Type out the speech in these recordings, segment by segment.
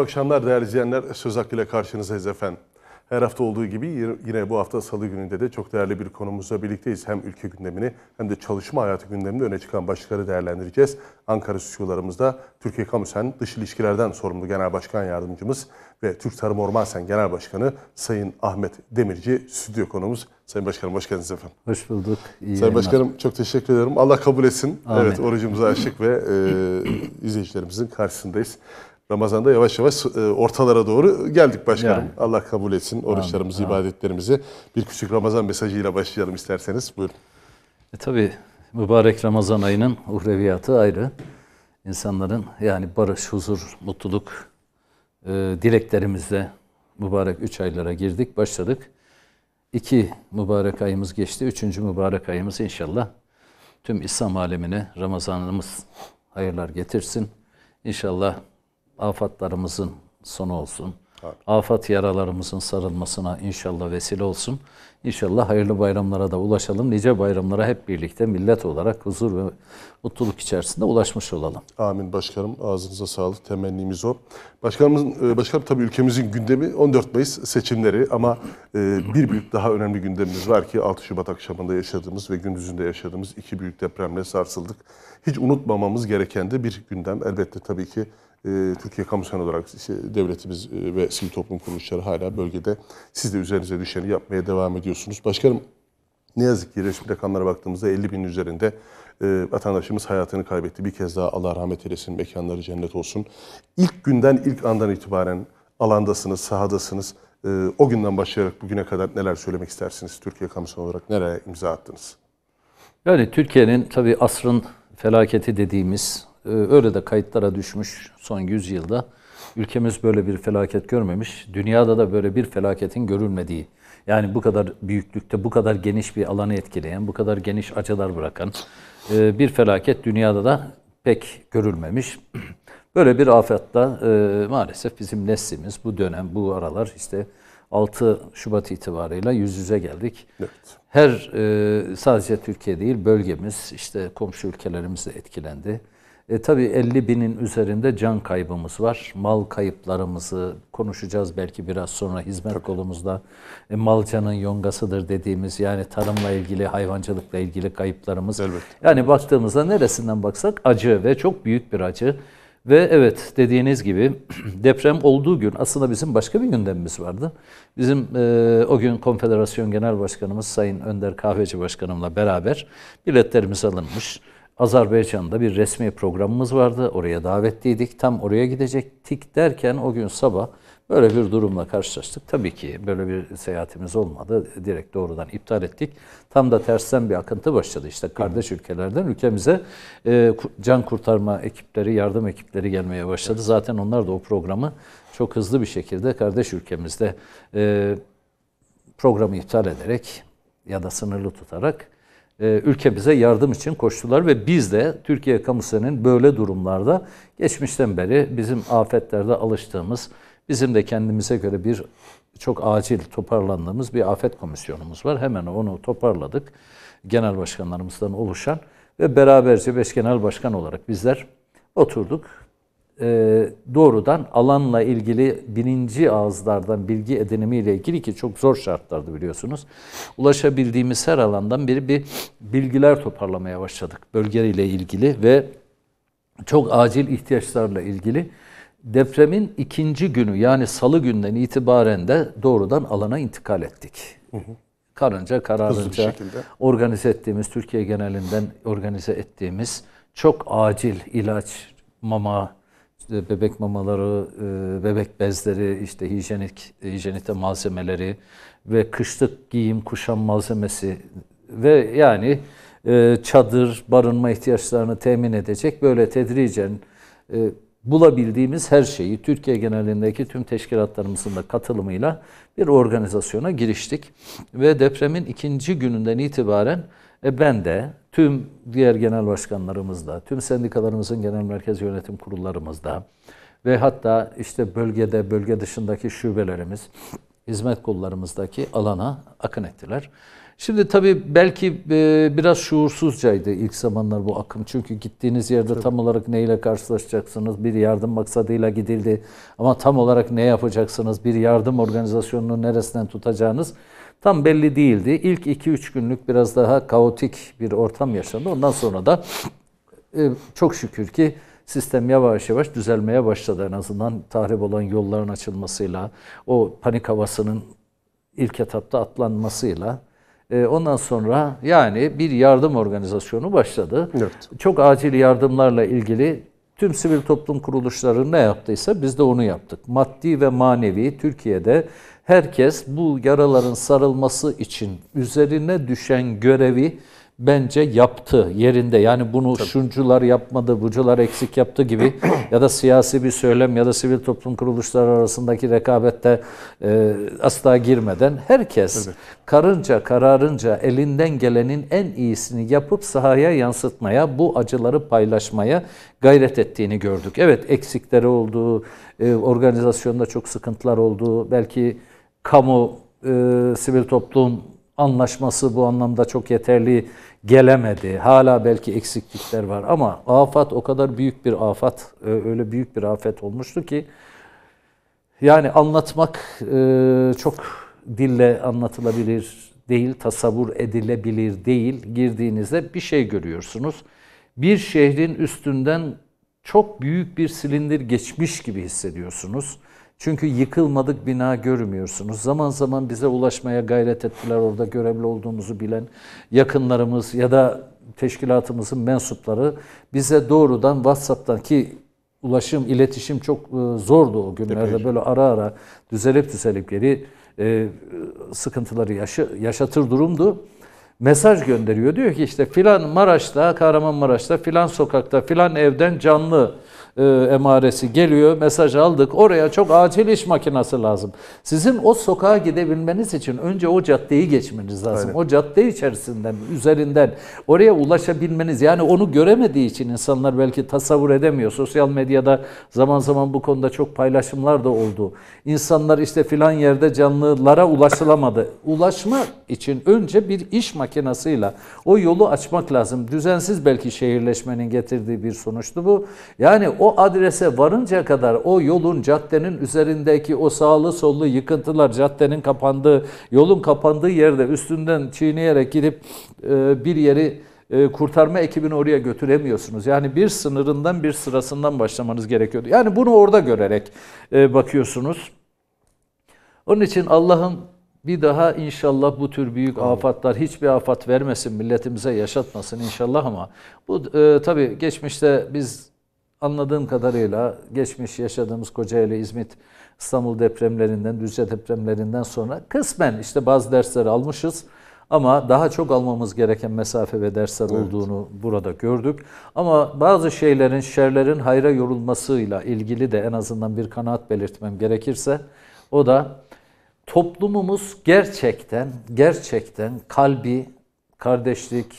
akşamlar değerli izleyenler. Söz hakkı ile karşınızdayız efendim. Her hafta olduğu gibi yine bu hafta salı gününde de çok değerli bir konumuzla birlikteyiz. Hem ülke gündemini hem de çalışma hayatı gündemini öne çıkan başlıkları değerlendireceğiz. Ankara stüdyolarımızda Türkiye Kamusen Dış İlişkilerden sorumlu Genel Başkan Yardımcımız ve Türk Tarım Orman Sen Genel Başkanı Sayın Ahmet Demirci stüdyo konumuz. Sayın Başkanım hoş geldiniz efendim. Hoş bulduk. İyi Sayın yayınlar. Başkanım çok teşekkür ederim. Allah kabul etsin. Amin. Evet orucumuzu açık ve e, izleyicilerimizin karşısındayız. Ramazan'da yavaş yavaş e, ortalara doğru geldik başkanım. Yani. Allah kabul etsin oruçlarımızı, Amin. ibadetlerimizi. Bir küçük Ramazan mesajıyla başlayalım isterseniz. Buyurun. E, tabii mübarek Ramazan ayının uhreviyatı ayrı. İnsanların yani barış, huzur, mutluluk e, dileklerimizle mübarek üç aylara girdik, başladık. İki mübarek ayımız geçti. Üçüncü mübarek ayımız inşallah tüm İslam alemine Ramazanımız hayırlar getirsin. İnşallah afatlarımızın sonu olsun. Abi. Afat yaralarımızın sarılmasına inşallah vesile olsun. İnşallah hayırlı bayramlara da ulaşalım. Nice bayramlara hep birlikte millet olarak huzur ve mutluluk içerisinde ulaşmış olalım. Amin başkanım. Ağzınıza sağlık. Temennimiz o. Başkanımızın, e, başkanım tabii ülkemizin gündemi 14 Mayıs seçimleri ama e, bir büyük daha önemli gündemimiz var ki 6 Şubat akşamında yaşadığımız ve gündüzünde yaşadığımız iki büyük depremle sarsıldık. Hiç unutmamamız gereken de bir gündem. Elbette tabii ki ee, Türkiye kamusan olarak devletimiz e, ve sivil toplum kuruluşları hala bölgede siz de üzerinize düşeni yapmaya devam ediyorsunuz. Başkanım ne yazık ki resmi rakamlara baktığımızda 50 bin üzerinde e, vatandaşımız hayatını kaybetti. Bir kez daha Allah rahmet eylesin, mekanları cennet olsun. İlk günden, ilk andan itibaren alandasınız, sahadasınız. E, o günden başlayarak bugüne kadar neler söylemek istersiniz? Türkiye kamusan olarak nereye imza attınız? Yani Türkiye'nin tabii asrın felaketi dediğimiz ee, öyle de kayıtlara düşmüş son 100 yılda. Ülkemiz böyle bir felaket görmemiş. Dünyada da böyle bir felaketin görülmediği. Yani bu kadar büyüklükte, bu kadar geniş bir alanı etkileyen, bu kadar geniş acılar bırakan e, bir felaket dünyada da pek görülmemiş. Böyle bir afetta e, maalesef bizim neslimiz bu dönem, bu aralar işte 6 Şubat itibarıyla yüz yüze geldik. Evet. Her e, sadece Türkiye değil bölgemiz işte komşu ülkelerimiz de etkilendi. E, tabii 50 binin üzerinde can kaybımız var. Mal kayıplarımızı konuşacağız belki biraz sonra hizmet tabii. kolumuzda. E, malcanın yongasıdır dediğimiz yani tarımla ilgili, hayvancılıkla ilgili kayıplarımız. Elbette. Yani baktığımızda neresinden baksak acı ve çok büyük bir acı. Ve evet dediğiniz gibi deprem olduğu gün aslında bizim başka bir gündemimiz vardı. Bizim e, o gün Konfederasyon Genel Başkanımız Sayın Önder Kahveci Başkanımla beraber biletlerimiz alınmış. Azerbaycan'da bir resmi programımız vardı. Oraya davetliydik. Tam oraya gidecektik derken o gün sabah böyle bir durumla karşılaştık. Tabii ki böyle bir seyahatimiz olmadı. Direkt doğrudan iptal ettik. Tam da tersten bir akıntı başladı. İşte kardeş ülkelerden ülkemize e, can kurtarma ekipleri, yardım ekipleri gelmeye başladı. Zaten onlar da o programı çok hızlı bir şekilde kardeş ülkemizde e, programı iptal ederek ya da sınırlı tutarak e, ülke bize yardım için koştular ve biz de Türkiye kamusunun böyle durumlarda geçmişten beri bizim afetlerde alıştığımız, bizim de kendimize göre bir çok acil toparlandığımız bir afet komisyonumuz var. Hemen onu toparladık. Genel başkanlarımızdan oluşan ve beraberce beş genel başkan olarak bizler oturduk e, doğrudan alanla ilgili birinci ağızlardan bilgi edinimiyle ilgili ki çok zor şartlardı biliyorsunuz. Ulaşabildiğimiz her alandan biri bir bilgiler toparlamaya başladık bölgeyle ilgili ve çok acil ihtiyaçlarla ilgili. Depremin ikinci günü yani salı günden itibaren de doğrudan alana intikal ettik. Hı hı. Karınca kararınca organize ettiğimiz, Türkiye genelinden organize ettiğimiz çok acil ilaç, mama, işte bebek mamaları, e, bebek bezleri, işte hijyenik hijyenite malzemeleri ve kışlık giyim kuşam malzemesi ve yani e, çadır, barınma ihtiyaçlarını temin edecek böyle tedricen e, bulabildiğimiz her şeyi Türkiye genelindeki tüm teşkilatlarımızın da katılımıyla bir organizasyona giriştik. Ve depremin ikinci gününden itibaren e ben de tüm diğer genel başkanlarımızla, tüm sendikalarımızın genel merkez yönetim kurullarımızda ve hatta işte bölgede, bölge dışındaki şubelerimiz, hizmet kollarımızdaki alana akın ettiler. Şimdi tabii belki e, biraz şuursuzcaydı ilk zamanlar bu akım. Çünkü gittiğiniz yerde tabii. tam olarak neyle karşılaşacaksınız? Bir yardım maksadıyla gidildi. Ama tam olarak ne yapacaksınız? Bir yardım organizasyonunu neresinden tutacağınız Tam belli değildi. İlk 2-3 günlük biraz daha kaotik bir ortam yaşandı. Ondan sonra da e, çok şükür ki sistem yavaş yavaş düzelmeye başladı. En azından tahrip olan yolların açılmasıyla, o panik havasının ilk etapta atlanmasıyla. E, ondan sonra yani bir yardım organizasyonu başladı. Evet. Çok acil yardımlarla ilgili Tüm sivil toplum kuruluşları ne yaptıysa biz de onu yaptık. Maddi ve manevi Türkiye'de herkes bu yaraların sarılması için üzerine düşen görevi bence yaptı yerinde. Yani bunu Tabii. şuncular yapmadı, bucular eksik yaptı gibi ya da siyasi bir söylem ya da sivil toplum kuruluşları arasındaki rekabette e, asla girmeden herkes evet. karınca kararınca elinden gelenin en iyisini yapıp sahaya yansıtmaya, bu acıları paylaşmaya gayret ettiğini gördük. Evet eksikleri olduğu, e, organizasyonda çok sıkıntılar olduğu, belki kamu, e, sivil toplum anlaşması bu anlamda çok yeterli gelemedi. Hala belki eksiklikler var ama afat o kadar büyük bir afat, e, öyle büyük bir afet olmuştu ki yani anlatmak e, çok dille anlatılabilir değil, tasavvur edilebilir değil. Girdiğinizde bir şey görüyorsunuz. Bir şehrin üstünden çok büyük bir silindir geçmiş gibi hissediyorsunuz. Çünkü yıkılmadık bina görmüyorsunuz. Zaman zaman bize ulaşmaya gayret ettiler orada görevli olduğumuzu bilen yakınlarımız ya da teşkilatımızın mensupları bize doğrudan WhatsApp'tan ki ulaşım, iletişim çok e, zordu o günlerde. Böyle ara ara düzelip düzelip geri e, sıkıntıları yaşı, yaşatır durumdu. Mesaj gönderiyor. Diyor ki işte filan Maraş'ta, Kahramanmaraş'ta, filan sokakta, filan evden canlı e, emaresi geliyor, mesaj aldık. Oraya çok acil iş makinası lazım. Sizin o sokağa gidebilmeniz için önce o caddeyi geçmeniz lazım. Aynen. O cadde içerisinden, üzerinden oraya ulaşabilmeniz. Yani onu göremediği için insanlar belki tasavvur edemiyor. Sosyal medyada zaman zaman bu konuda çok paylaşımlar da oldu. İnsanlar işte filan yerde canlılara ulaşılamadı. Ulaşma için önce bir iş makinasıyla o yolu açmak lazım. Düzensiz belki şehirleşmenin getirdiği bir sonuçtu bu. Yani o o adrese varınca kadar o yolun, caddenin üzerindeki o sağlı sollu yıkıntılar, caddenin kapandığı, yolun kapandığı yerde üstünden çiğneyerek gidip e, bir yeri e, kurtarma ekibini oraya götüremiyorsunuz. Yani bir sınırından bir sırasından başlamanız gerekiyordu. Yani bunu orada görerek e, bakıyorsunuz. Onun için Allah'ım bir daha inşallah bu tür büyük Amin. afatlar hiçbir afat vermesin milletimize yaşatmasın inşallah ama bu e, tabii geçmişte biz anladığım kadarıyla geçmiş yaşadığımız Kocaeli, İzmit, İstanbul depremlerinden, Düzce depremlerinden sonra kısmen işte bazı dersleri almışız. Ama daha çok almamız gereken mesafe ve dersler evet. olduğunu burada gördük. Ama bazı şeylerin, şerlerin hayra yorulmasıyla ilgili de en azından bir kanaat belirtmem gerekirse o da toplumumuz gerçekten, gerçekten kalbi, kardeşlik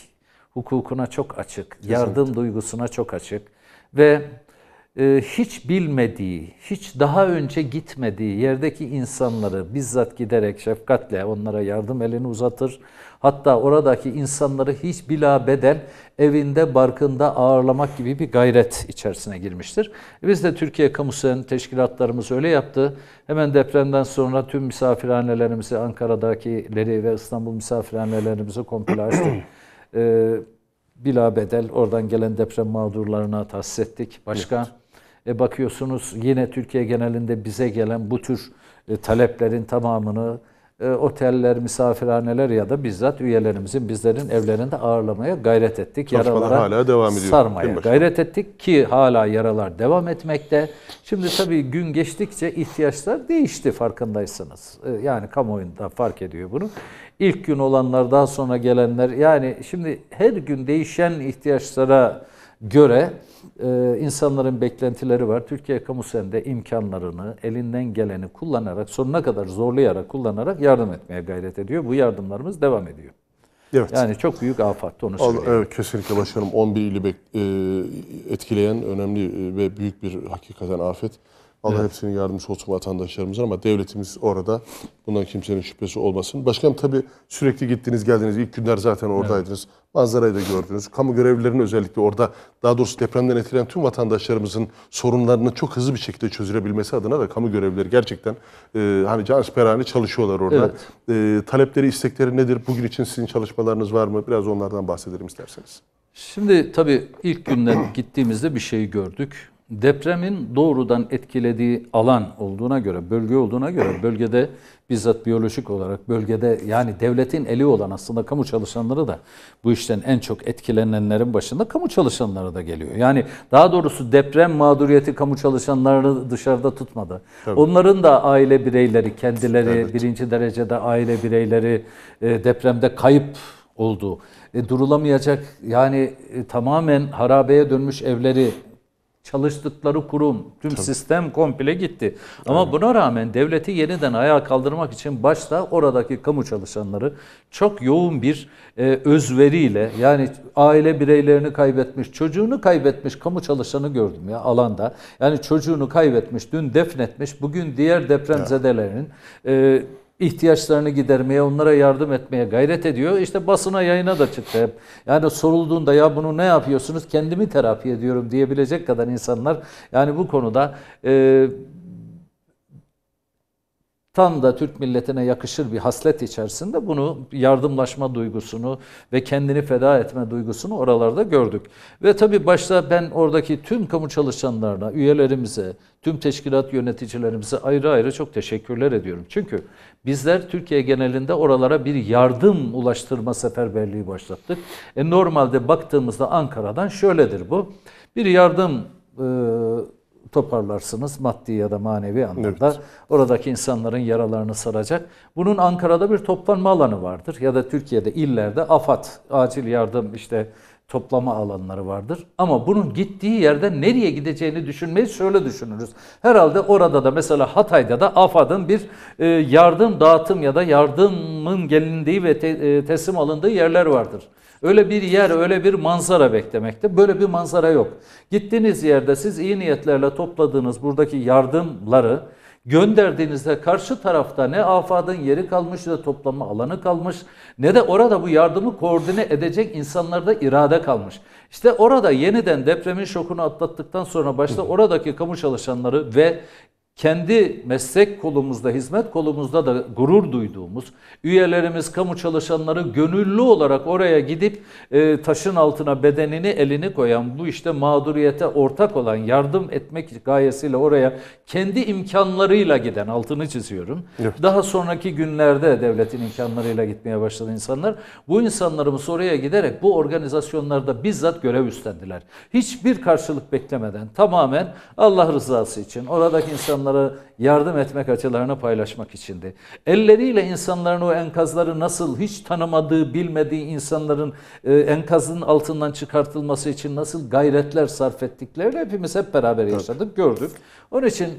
hukukuna çok açık, yardım Kesinlikle. duygusuna çok açık ve e, hiç bilmediği, hiç daha önce gitmediği yerdeki insanları bizzat giderek şefkatle onlara yardım elini uzatır. Hatta oradaki insanları hiç bila bedel evinde, barkında ağırlamak gibi bir gayret içerisine girmiştir. E, biz de Türkiye Kamusen teşkilatlarımız öyle yaptı. Hemen depremden sonra tüm misafirhanelerimizi, Ankara'dakileri ve İstanbul misafirhanelerimizi komple açtık. E, bila bedel oradan gelen deprem mağdurlarına tahsis ettik. Başka evet. e, bakıyorsunuz yine Türkiye genelinde bize gelen bu tür e, taleplerin tamamını e, oteller, misafirhaneler ya da bizzat üyelerimizin bizlerin evlerinde ağırlamaya gayret ettik. Çalışmalar Yaralara hala devam ediyor. Sarmaya gayret ettik ki hala yaralar devam etmekte. Şimdi tabii gün geçtikçe ihtiyaçlar değişti farkındaysanız. E, yani kamuoyunda fark ediyor bunu ilk gün olanlar, daha sonra gelenler. Yani şimdi her gün değişen ihtiyaçlara göre e, insanların beklentileri var. Türkiye kamusen de imkanlarını, elinden geleni kullanarak, sonuna kadar zorlayarak, kullanarak yardım etmeye gayret ediyor. Bu yardımlarımız devam ediyor. Evet. Yani çok büyük afat onu söyleyeyim. Evet kesinlikle başkanım 11 ili e, etkileyen önemli e, ve büyük bir hakikaten afet. Allah evet. hepsinin yardımcısı olsun vatandaşlarımızın ama devletimiz orada. Bundan kimsenin şüphesi olmasın. Başkanım tabii sürekli gittiniz geldiniz. İlk günler zaten oradaydınız. Evet. Manzarayı da gördünüz. Kamu görevlilerinin özellikle orada daha doğrusu depremden etkilenen tüm vatandaşlarımızın sorunlarını çok hızlı bir şekilde çözülebilmesi adına da kamu görevlileri gerçekten e, hani cansperane çalışıyorlar orada. Evet. E, talepleri, istekleri nedir? Bugün için sizin çalışmalarınız var mı? Biraz onlardan bahsedelim isterseniz. Şimdi tabii ilk günden gittiğimizde bir şeyi gördük depremin doğrudan etkilediği alan olduğuna göre, bölge olduğuna göre bölgede bizzat biyolojik olarak bölgede yani devletin eli olan aslında kamu çalışanları da bu işten en çok etkilenenlerin başında kamu çalışanları da geliyor. Yani daha doğrusu deprem mağduriyeti kamu çalışanlarını dışarıda tutmadı. Tabii. Onların da aile bireyleri kendileri evet. birinci derecede aile bireyleri e, depremde kayıp oldu. E, durulamayacak yani e, tamamen harabeye dönmüş evleri çalıştıkları kurum, tüm Tabii. sistem komple gitti. Ama Aynen. buna rağmen devleti yeniden ayağa kaldırmak için başta oradaki kamu çalışanları çok yoğun bir e, özveriyle yani aile bireylerini kaybetmiş, çocuğunu kaybetmiş kamu çalışanı gördüm ya alanda. Yani çocuğunu kaybetmiş, dün defnetmiş, bugün diğer depremzedelerinin e, ihtiyaçlarını gidermeye, onlara yardım etmeye gayret ediyor. İşte basına yayına da çıktı hep. Yani sorulduğunda ya bunu ne yapıyorsunuz? Kendimi terapi ediyorum diyebilecek kadar insanlar yani bu konuda e, tam da Türk milletine yakışır bir haslet içerisinde bunu yardımlaşma duygusunu ve kendini feda etme duygusunu oralarda gördük. Ve tabii başta ben oradaki tüm kamu çalışanlarına, üyelerimize, tüm teşkilat yöneticilerimize ayrı ayrı çok teşekkürler ediyorum. Çünkü bizler Türkiye genelinde oralara bir yardım ulaştırma seferberliği başlattık. E normalde baktığımızda Ankara'dan şöyledir bu. Bir yardım e, toparlarsınız maddi ya da manevi anlamda. Evet. Oradaki insanların yaralarını saracak. Bunun Ankara'da bir toplanma alanı vardır ya da Türkiye'de illerde AFAD acil yardım işte toplama alanları vardır. Ama bunun gittiği yerde nereye gideceğini düşünmeyi şöyle düşünürüz. Herhalde orada da mesela Hatay'da da AFAD'ın bir e, yardım dağıtım ya da yardımın gelindiği ve e, teslim alındığı yerler vardır. Öyle bir yer, öyle bir manzara beklemekte. Böyle bir manzara yok. Gittiğiniz yerde siz iyi niyetlerle topladığınız buradaki yardımları gönderdiğinizde karşı tarafta ne afadın yeri kalmış ne toplama alanı kalmış ne de orada bu yardımı koordine edecek insanlarda irade kalmış. İşte orada yeniden depremin şokunu atlattıktan sonra başta oradaki kamu çalışanları ve kendi meslek kolumuzda, hizmet kolumuzda da gurur duyduğumuz, üyelerimiz, kamu çalışanları gönüllü olarak oraya gidip e, taşın altına bedenini, elini koyan, bu işte mağduriyete ortak olan, yardım etmek gayesiyle oraya kendi imkanlarıyla giden, altını çiziyorum. Evet. Daha sonraki günlerde devletin imkanlarıyla gitmeye başladı insanlar. Bu insanlarımız oraya giderek bu organizasyonlarda bizzat görev üstlendiler. Hiçbir karşılık beklemeden tamamen Allah rızası için oradaki insanlar insanlara yardım etmek açılarını paylaşmak içindi. Elleriyle insanların o enkazları nasıl hiç tanımadığı, bilmediği insanların e, enkazın altından çıkartılması için nasıl gayretler sarf ettiklerini hepimiz hep beraber yaşadık, gördük. Onun için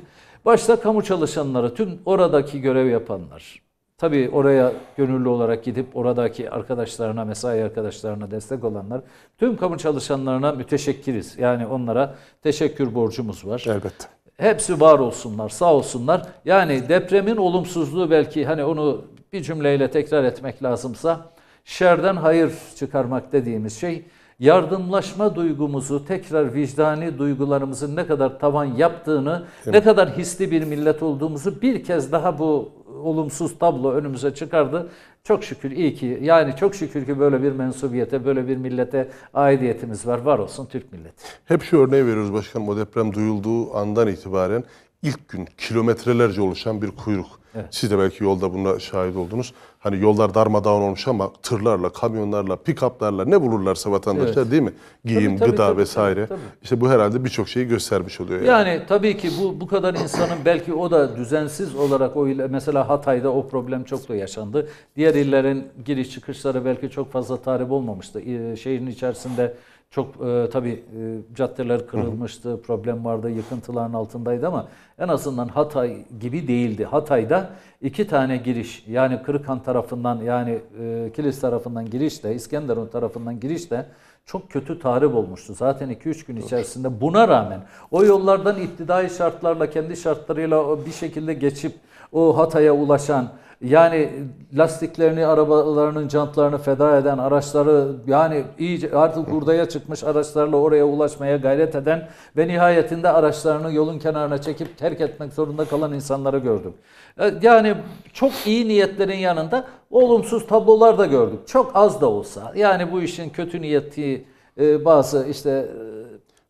başta kamu çalışanları, tüm oradaki görev yapanlar, Tabii oraya gönüllü olarak gidip oradaki arkadaşlarına, mesai arkadaşlarına destek olanlar, tüm kamu çalışanlarına müteşekkiriz. Yani onlara teşekkür borcumuz var. Elbette. Hepsi var olsunlar, sağ olsunlar. Yani depremin olumsuzluğu belki hani onu bir cümleyle tekrar etmek lazımsa şerden hayır çıkarmak dediğimiz şey yardımlaşma duygumuzu tekrar vicdani duygularımızın ne kadar tavan yaptığını, ne kadar hisli bir millet olduğumuzu bir kez daha bu olumsuz tablo önümüze çıkardı çok şükür iyi ki yani çok şükür ki böyle bir mensubiyete, böyle bir millete aidiyetimiz var. Var olsun Türk milleti. Hep şu örneği veriyoruz başkanım o deprem duyulduğu andan itibaren ilk gün kilometrelerce oluşan bir kuyruk. Evet. Siz de belki yolda buna şahit oldunuz. Hani yollar darmadağın olmuş ama tırlarla, kamyonlarla, pikaplarla ne bulurlarsa vatandaşlar evet. değil mi? Giyim, tabii, tabii, gıda tabii, vesaire. Tabii, tabii. İşte bu herhalde birçok şeyi göstermiş oluyor. Yani. yani tabii ki bu bu kadar insanın belki o da düzensiz olarak o ile mesela Hatay'da o problem çok da yaşandı. Diğer illerin giriş çıkışları belki çok fazla tarif olmamıştı. Şehrin içerisinde çok e, tabii e, caddeler kırılmıştı, problem vardı, yıkıntıların altındaydı ama en azından Hatay gibi değildi. Hatay'da iki tane giriş yani Kırıkhan tarafından yani e, Kilis tarafından giriş de İskenderun tarafından giriş de çok kötü tahrip olmuştu. Zaten 2-3 gün içerisinde buna rağmen o yollardan iptidai şartlarla kendi şartlarıyla bir şekilde geçip o Hatay'a ulaşan yani lastiklerini, arabalarının jantlarını feda eden, araçları yani iyice artık hurdaya çıkmış araçlarla oraya ulaşmaya gayret eden ve nihayetinde araçlarını yolun kenarına çekip terk etmek zorunda kalan insanları gördüm. E, yani çok iyi niyetlerin yanında olumsuz tablolar da gördük. Çok az da olsa. Yani bu işin kötü niyeti e, bazı işte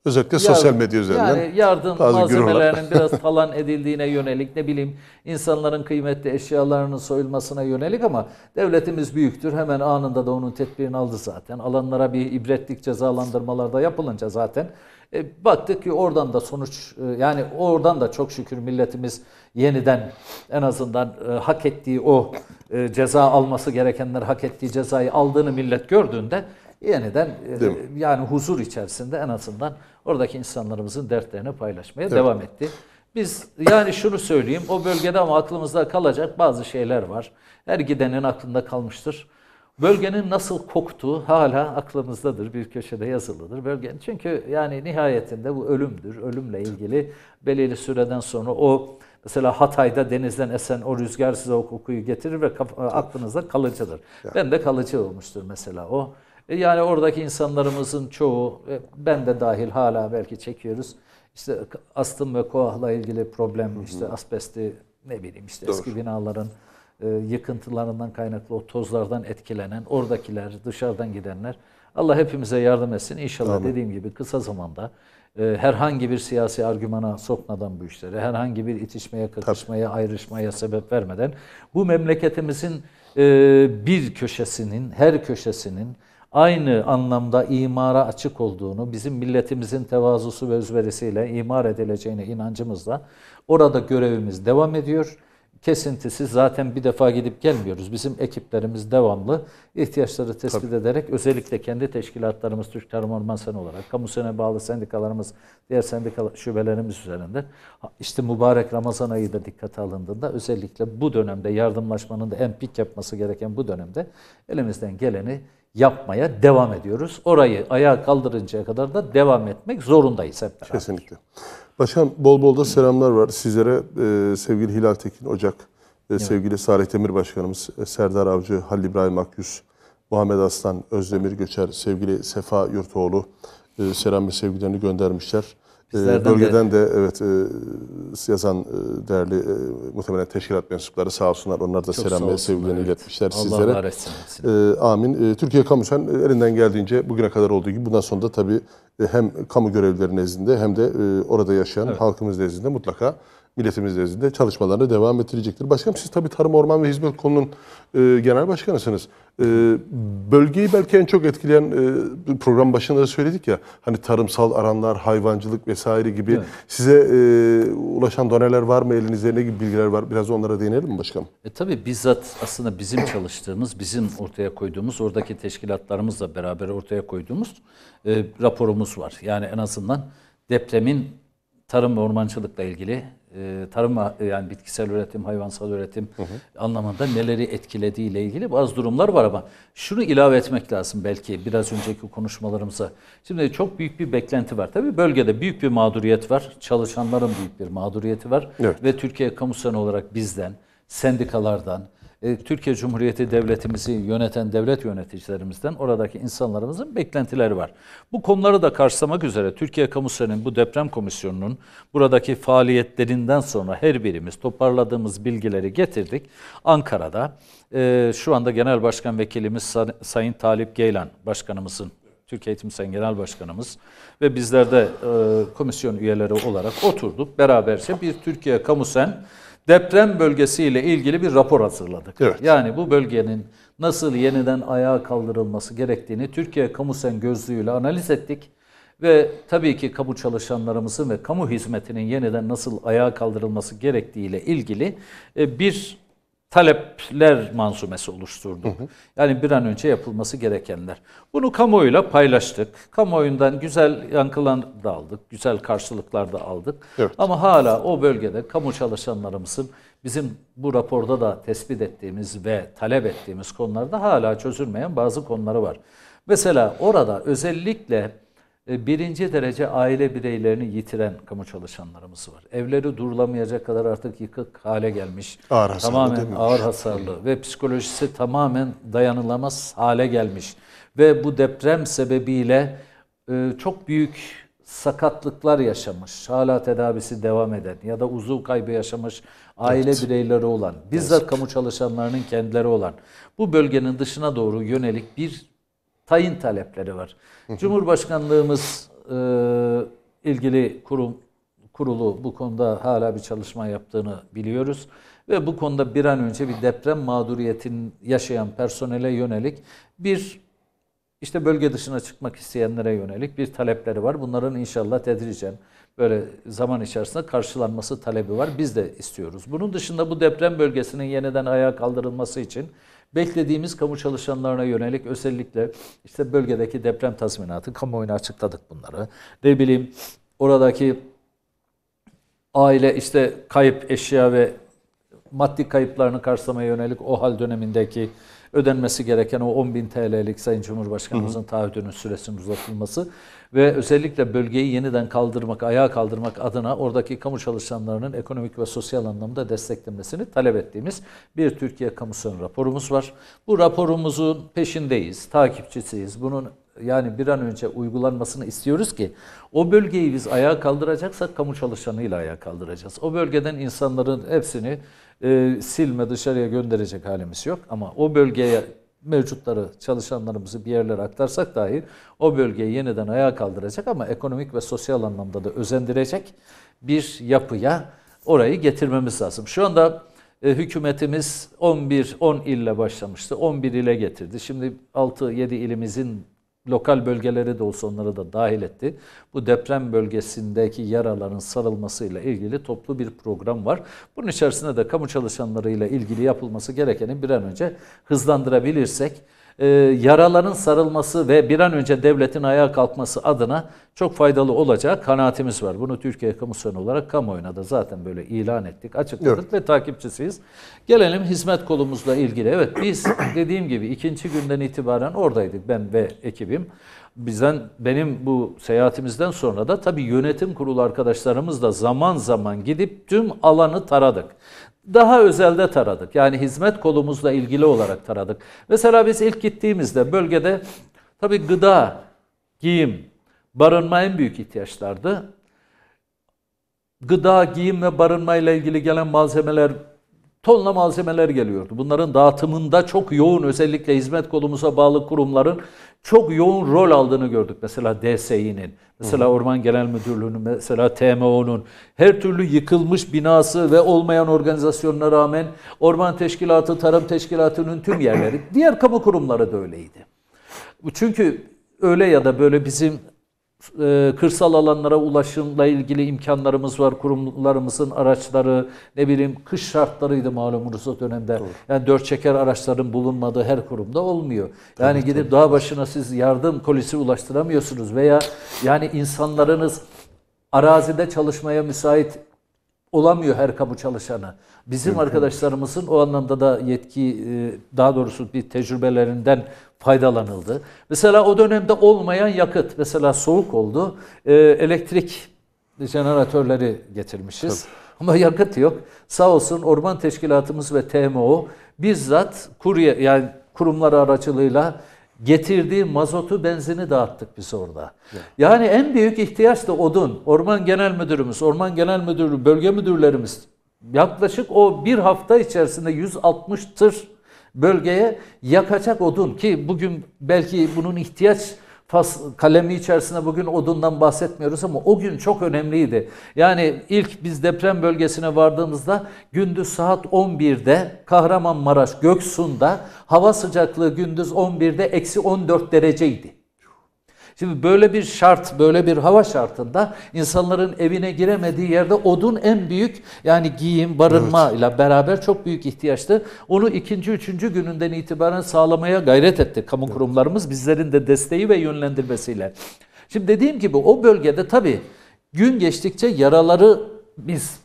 Özellikle yardım, sosyal medya üzerinden. Yani yardım malzemelerinin biraz talan edildiğine yönelik ne bileyim insanların kıymetli eşyalarının soyulmasına yönelik ama devletimiz büyüktür. Hemen anında da onun tedbirini aldı zaten. Alanlara bir ibretlik cezalandırmalarda yapılınca zaten e, baktık ki oradan da sonuç e, yani oradan da çok şükür milletimiz yeniden en azından e, hak ettiği o e, ceza alması gerekenler hak ettiği cezayı aldığını millet gördüğünde yeniden e, Değil yani huzur içerisinde en azından oradaki insanlarımızın dertlerini paylaşmaya Değil devam etti. Biz yani şunu söyleyeyim o bölgede ama aklımızda kalacak bazı şeyler var. Her gidenin aklında kalmıştır. Bölgenin nasıl koktuğu hala aklımızdadır, bir köşede yazılıdır bölgenin. Çünkü yani nihayetinde bu ölümdür. Ölümle ilgili belirli süreden sonra o mesela Hatay'da denizden esen o rüzgar size o kokuyu getirir ve aklınızda kalıcıdır. Ben de kalıcı olmuştur mesela o. E, yani oradaki insanlarımızın çoğu, e, ben de dahil hala belki çekiyoruz. İşte astım ve koahla ilgili problem, işte asbesti ne bileyim işte Doğru. eski binaların e, yıkıntılarından kaynaklı o tozlardan etkilenen oradakiler, dışarıdan gidenler. Allah hepimize yardım etsin. İnşallah Amin. dediğim gibi kısa zamanda herhangi bir siyasi argümana sokmadan bu işleri, herhangi bir itişmeye, kakışmaya, Tabii. ayrışmaya sebep vermeden bu memleketimizin bir köşesinin, her köşesinin aynı anlamda imara açık olduğunu, bizim milletimizin tevazusu ve özverisiyle imar edileceğine inancımızla orada görevimiz devam ediyor. Kesintisiz zaten bir defa gidip gelmiyoruz. Bizim ekiplerimiz devamlı ihtiyaçları tespit Tabii. ederek özellikle kendi teşkilatlarımız Türk Tarım Orman Sen olarak, kamusuna bağlı sendikalarımız, diğer sendika şubelerimiz üzerinde işte mübarek Ramazan ayı da dikkate alındığında özellikle bu dönemde yardımlaşmanın da en pik yapması gereken bu dönemde elimizden geleni yapmaya devam ediyoruz. Orayı ayağa kaldırıncaya kadar da devam etmek zorundayız hep beraber. Kesinlikle. Başkan bol bol da selamlar var sizlere. Ee, sevgili Hilal Tekin Ocak, e, sevgili Salih Demir Başkanımız, e, Serdar Avcı, Halil İbrahim Akyüz, Muhammed Aslan, Özdemir Göçer, sevgili Sefa Yurtoğlu e, selam ve sevgilerini göndermişler. Ee, Bizlerden Bölgeden de, de evet e, siyasal e, değerli e, muhtemelen teşkilat mensupları sağ olsunlar. Onlar da selam ve sevgilerini evet. iletmişler Allah sizlere. Allah e, amin. E, Türkiye Kamusen e, elinden geldiğince bugüne kadar olduğu gibi bundan sonra da tabii e, hem kamu görevlileri nezdinde hem de e, orada yaşayan evet. halkımız nezdinde mutlaka milletimiz nezdinde çalışmalarını devam ettirecektir. Başkanım siz tabii Tarım, Orman ve Hizmet Konu'nun e, genel başkanısınız. E, bölgeyi belki en çok etkileyen e, program başında da söyledik ya hani tarımsal aranlar, hayvancılık vesaire gibi evet. size e, ulaşan doneler var mı elinizde ne gibi bilgiler var? Biraz onlara değinelim mi başkanım? E, tabii bizzat aslında bizim çalıştığımız, bizim ortaya koyduğumuz, oradaki teşkilatlarımızla beraber ortaya koyduğumuz e, raporumuz var. Yani en azından depremin tarım ve ormancılıkla ilgili e, tarım e, yani bitkisel üretim, hayvansal üretim hı hı. anlamında neleri etkilediği ile ilgili bazı durumlar var ama şunu ilave etmek lazım belki biraz önceki konuşmalarımıza. Şimdi çok büyük bir beklenti var. Tabii bölgede büyük bir mağduriyet var. Çalışanların büyük bir mağduriyeti var evet. ve Türkiye kamu olarak bizden, sendikalardan, e, Türkiye Cumhuriyeti Devletimizi yöneten devlet yöneticilerimizden oradaki insanlarımızın beklentileri var. Bu konuları da karşılamak üzere Türkiye Kamusu'nun bu deprem komisyonunun buradaki faaliyetlerinden sonra her birimiz toparladığımız bilgileri getirdik. Ankara'da e, şu anda Genel Başkan Vekilimiz Sayın Talip Geylan Başkanımızın Türkiye Eğitim Sen Genel Başkanımız ve bizler de e, komisyon üyeleri olarak oturduk. Beraberce bir Türkiye Kamusen deprem bölgesiyle ilgili bir rapor hazırladık. Evet. Yani bu bölgenin nasıl yeniden ayağa kaldırılması gerektiğini Türkiye Kamusen gözlüğüyle analiz ettik. Ve tabii ki kamu çalışanlarımızın ve kamu hizmetinin yeniden nasıl ayağa kaldırılması gerektiğiyle ilgili e, bir talepler manzumesi oluşturduk. Hı hı. Yani bir an önce yapılması gerekenler. Bunu kamuoyuyla paylaştık. Kamuoyundan güzel yankılar da aldık. Güzel karşılıklar da aldık. Evet. Ama hala o bölgede kamu çalışanlarımızın bizim bu raporda da tespit ettiğimiz ve talep ettiğimiz konularda hala çözülmeyen bazı konuları var. Mesela orada özellikle e, birinci derece aile bireylerini yitiren kamu çalışanlarımız var. Evleri durulamayacak kadar artık yıkık hale gelmiş. Ağır hasarlı Tamamen ağır hasarlı ve psikolojisi tamamen dayanılamaz hale gelmiş. Ve bu deprem sebebiyle e, çok büyük sakatlıklar yaşamış, hala tedavisi devam eden ya da uzuv kaybı yaşamış aile evet. bireyleri olan, bizzat evet. kamu çalışanlarının kendileri olan bu bölgenin dışına doğru yönelik bir tayin talepleri var. Cumhurbaşkanlığımız e, ilgili kurum kurulu bu konuda hala bir çalışma yaptığını biliyoruz ve bu konuda bir an önce bir deprem mağduriyetin yaşayan personele yönelik bir işte bölge dışına çıkmak isteyenlere yönelik bir talepleri var. Bunların inşallah tedricen böyle zaman içerisinde karşılanması talebi var. Biz de istiyoruz. Bunun dışında bu deprem bölgesinin yeniden ayağa kaldırılması için beklediğimiz kamu çalışanlarına yönelik özellikle işte bölgedeki deprem tazminatı kamuoyuna açıkladık bunları. Ne bileyim oradaki aile işte kayıp eşya ve maddi kayıplarını karşılamaya yönelik o hal dönemindeki ödenmesi gereken o 10 bin TL'lik Sayın Cumhurbaşkanımızın hı taahhüdünün süresinin uzatılması ve özellikle bölgeyi yeniden kaldırmak, ayağa kaldırmak adına oradaki kamu çalışanlarının ekonomik ve sosyal anlamda desteklenmesini talep ettiğimiz bir Türkiye Kamusu'nun raporumuz var. Bu raporumuzun peşindeyiz, takipçisiyiz. Bunun yani bir an önce uygulanmasını istiyoruz ki o bölgeyi biz ayağa kaldıracaksak kamu çalışanıyla ayağa kaldıracağız. O bölgeden insanların hepsini e, silme dışarıya gönderecek halimiz yok. Ama o bölgeye mevcutları, çalışanlarımızı bir yerlere aktarsak dahi o bölgeyi yeniden ayağa kaldıracak ama ekonomik ve sosyal anlamda da özendirecek bir yapıya orayı getirmemiz lazım. Şu anda e, hükümetimiz 11-10 ille başlamıştı. 11 ile getirdi. Şimdi 6-7 ilimizin lokal bölgeleri de olsa onları da dahil etti. Bu deprem bölgesindeki yaraların sarılmasıyla ilgili toplu bir program var. Bunun içerisinde de kamu çalışanlarıyla ilgili yapılması gerekeni bir an önce hızlandırabilirsek e, yaraların sarılması ve bir an önce devletin ayağa kalkması adına çok faydalı olacak kanaatimiz var. Bunu Türkiye Kamusyonu olarak kamuoyuna da zaten böyle ilan ettik, açıkladık evet. ve takipçisiyiz. Gelelim hizmet kolumuzla ilgili. Evet biz dediğim gibi ikinci günden itibaren oradaydık ben ve ekibim. Bizden benim bu seyahatimizden sonra da tabii yönetim kurulu arkadaşlarımız da zaman zaman gidip tüm alanı taradık daha özelde taradık. Yani hizmet kolumuzla ilgili olarak taradık. Mesela biz ilk gittiğimizde bölgede tabii gıda, giyim, barınma en büyük ihtiyaçlardı. Gıda, giyim ve barınmayla ilgili gelen malzemeler tonla malzemeler geliyordu. Bunların dağıtımında çok yoğun özellikle hizmet kolumuza bağlı kurumların çok yoğun rol aldığını gördük. Mesela DSİ'nin, mesela Orman Genel Müdürlüğü'nün, mesela TMO'nun her türlü yıkılmış binası ve olmayan organizasyonuna rağmen Orman Teşkilatı, Tarım Teşkilatı'nın tüm yerleri, diğer kamu kurumları da öyleydi. Çünkü öyle ya da böyle bizim e, kırsal alanlara ulaşımla ilgili imkanlarımız var. Kurumlarımızın araçları, ne bileyim kış şartlarıydı malumunuz o dönemde. Doğru. Yani dört çeker araçların bulunmadığı her kurumda olmuyor. Tabii, yani gidip tabii. dağ başına siz yardım kolisi ulaştıramıyorsunuz veya yani insanlarınız arazide çalışmaya müsait olamıyor her kamu çalışanı. Bizim Mümkün arkadaşlarımızın o anlamda da yetki e, daha doğrusu bir tecrübelerinden faydalanıldı. Mesela o dönemde olmayan yakıt mesela soğuk oldu. E, elektrik jeneratörleri getirmişiz. Tabii. Ama yakıt yok. Sağ olsun Orman Teşkilatımız ve TMO bizzat kurye yani kurumlar aracılığıyla getirdiği mazotu, benzini dağıttık biz orada. Yani en büyük ihtiyaç da odun. Orman Genel Müdürümüz, Orman Genel Müdürü, bölge müdürlerimiz yaklaşık o bir hafta içerisinde 160 tır bölgeye yakacak odun ki bugün belki bunun ihtiyaç fas, kalemi içerisinde bugün odundan bahsetmiyoruz ama o gün çok önemliydi. Yani ilk biz deprem bölgesine vardığımızda gündüz saat 11'de Kahramanmaraş Göksu'nda hava sıcaklığı gündüz 11'de eksi 14 dereceydi. Şimdi böyle bir şart, böyle bir hava şartında insanların evine giremediği yerde odun en büyük yani giyim, barınma evet. ile beraber çok büyük ihtiyaçtı. Onu ikinci, üçüncü gününden itibaren sağlamaya gayret etti kamu evet. kurumlarımız bizlerin de desteği ve yönlendirmesiyle. Şimdi dediğim gibi o bölgede tabii gün geçtikçe yaraları biz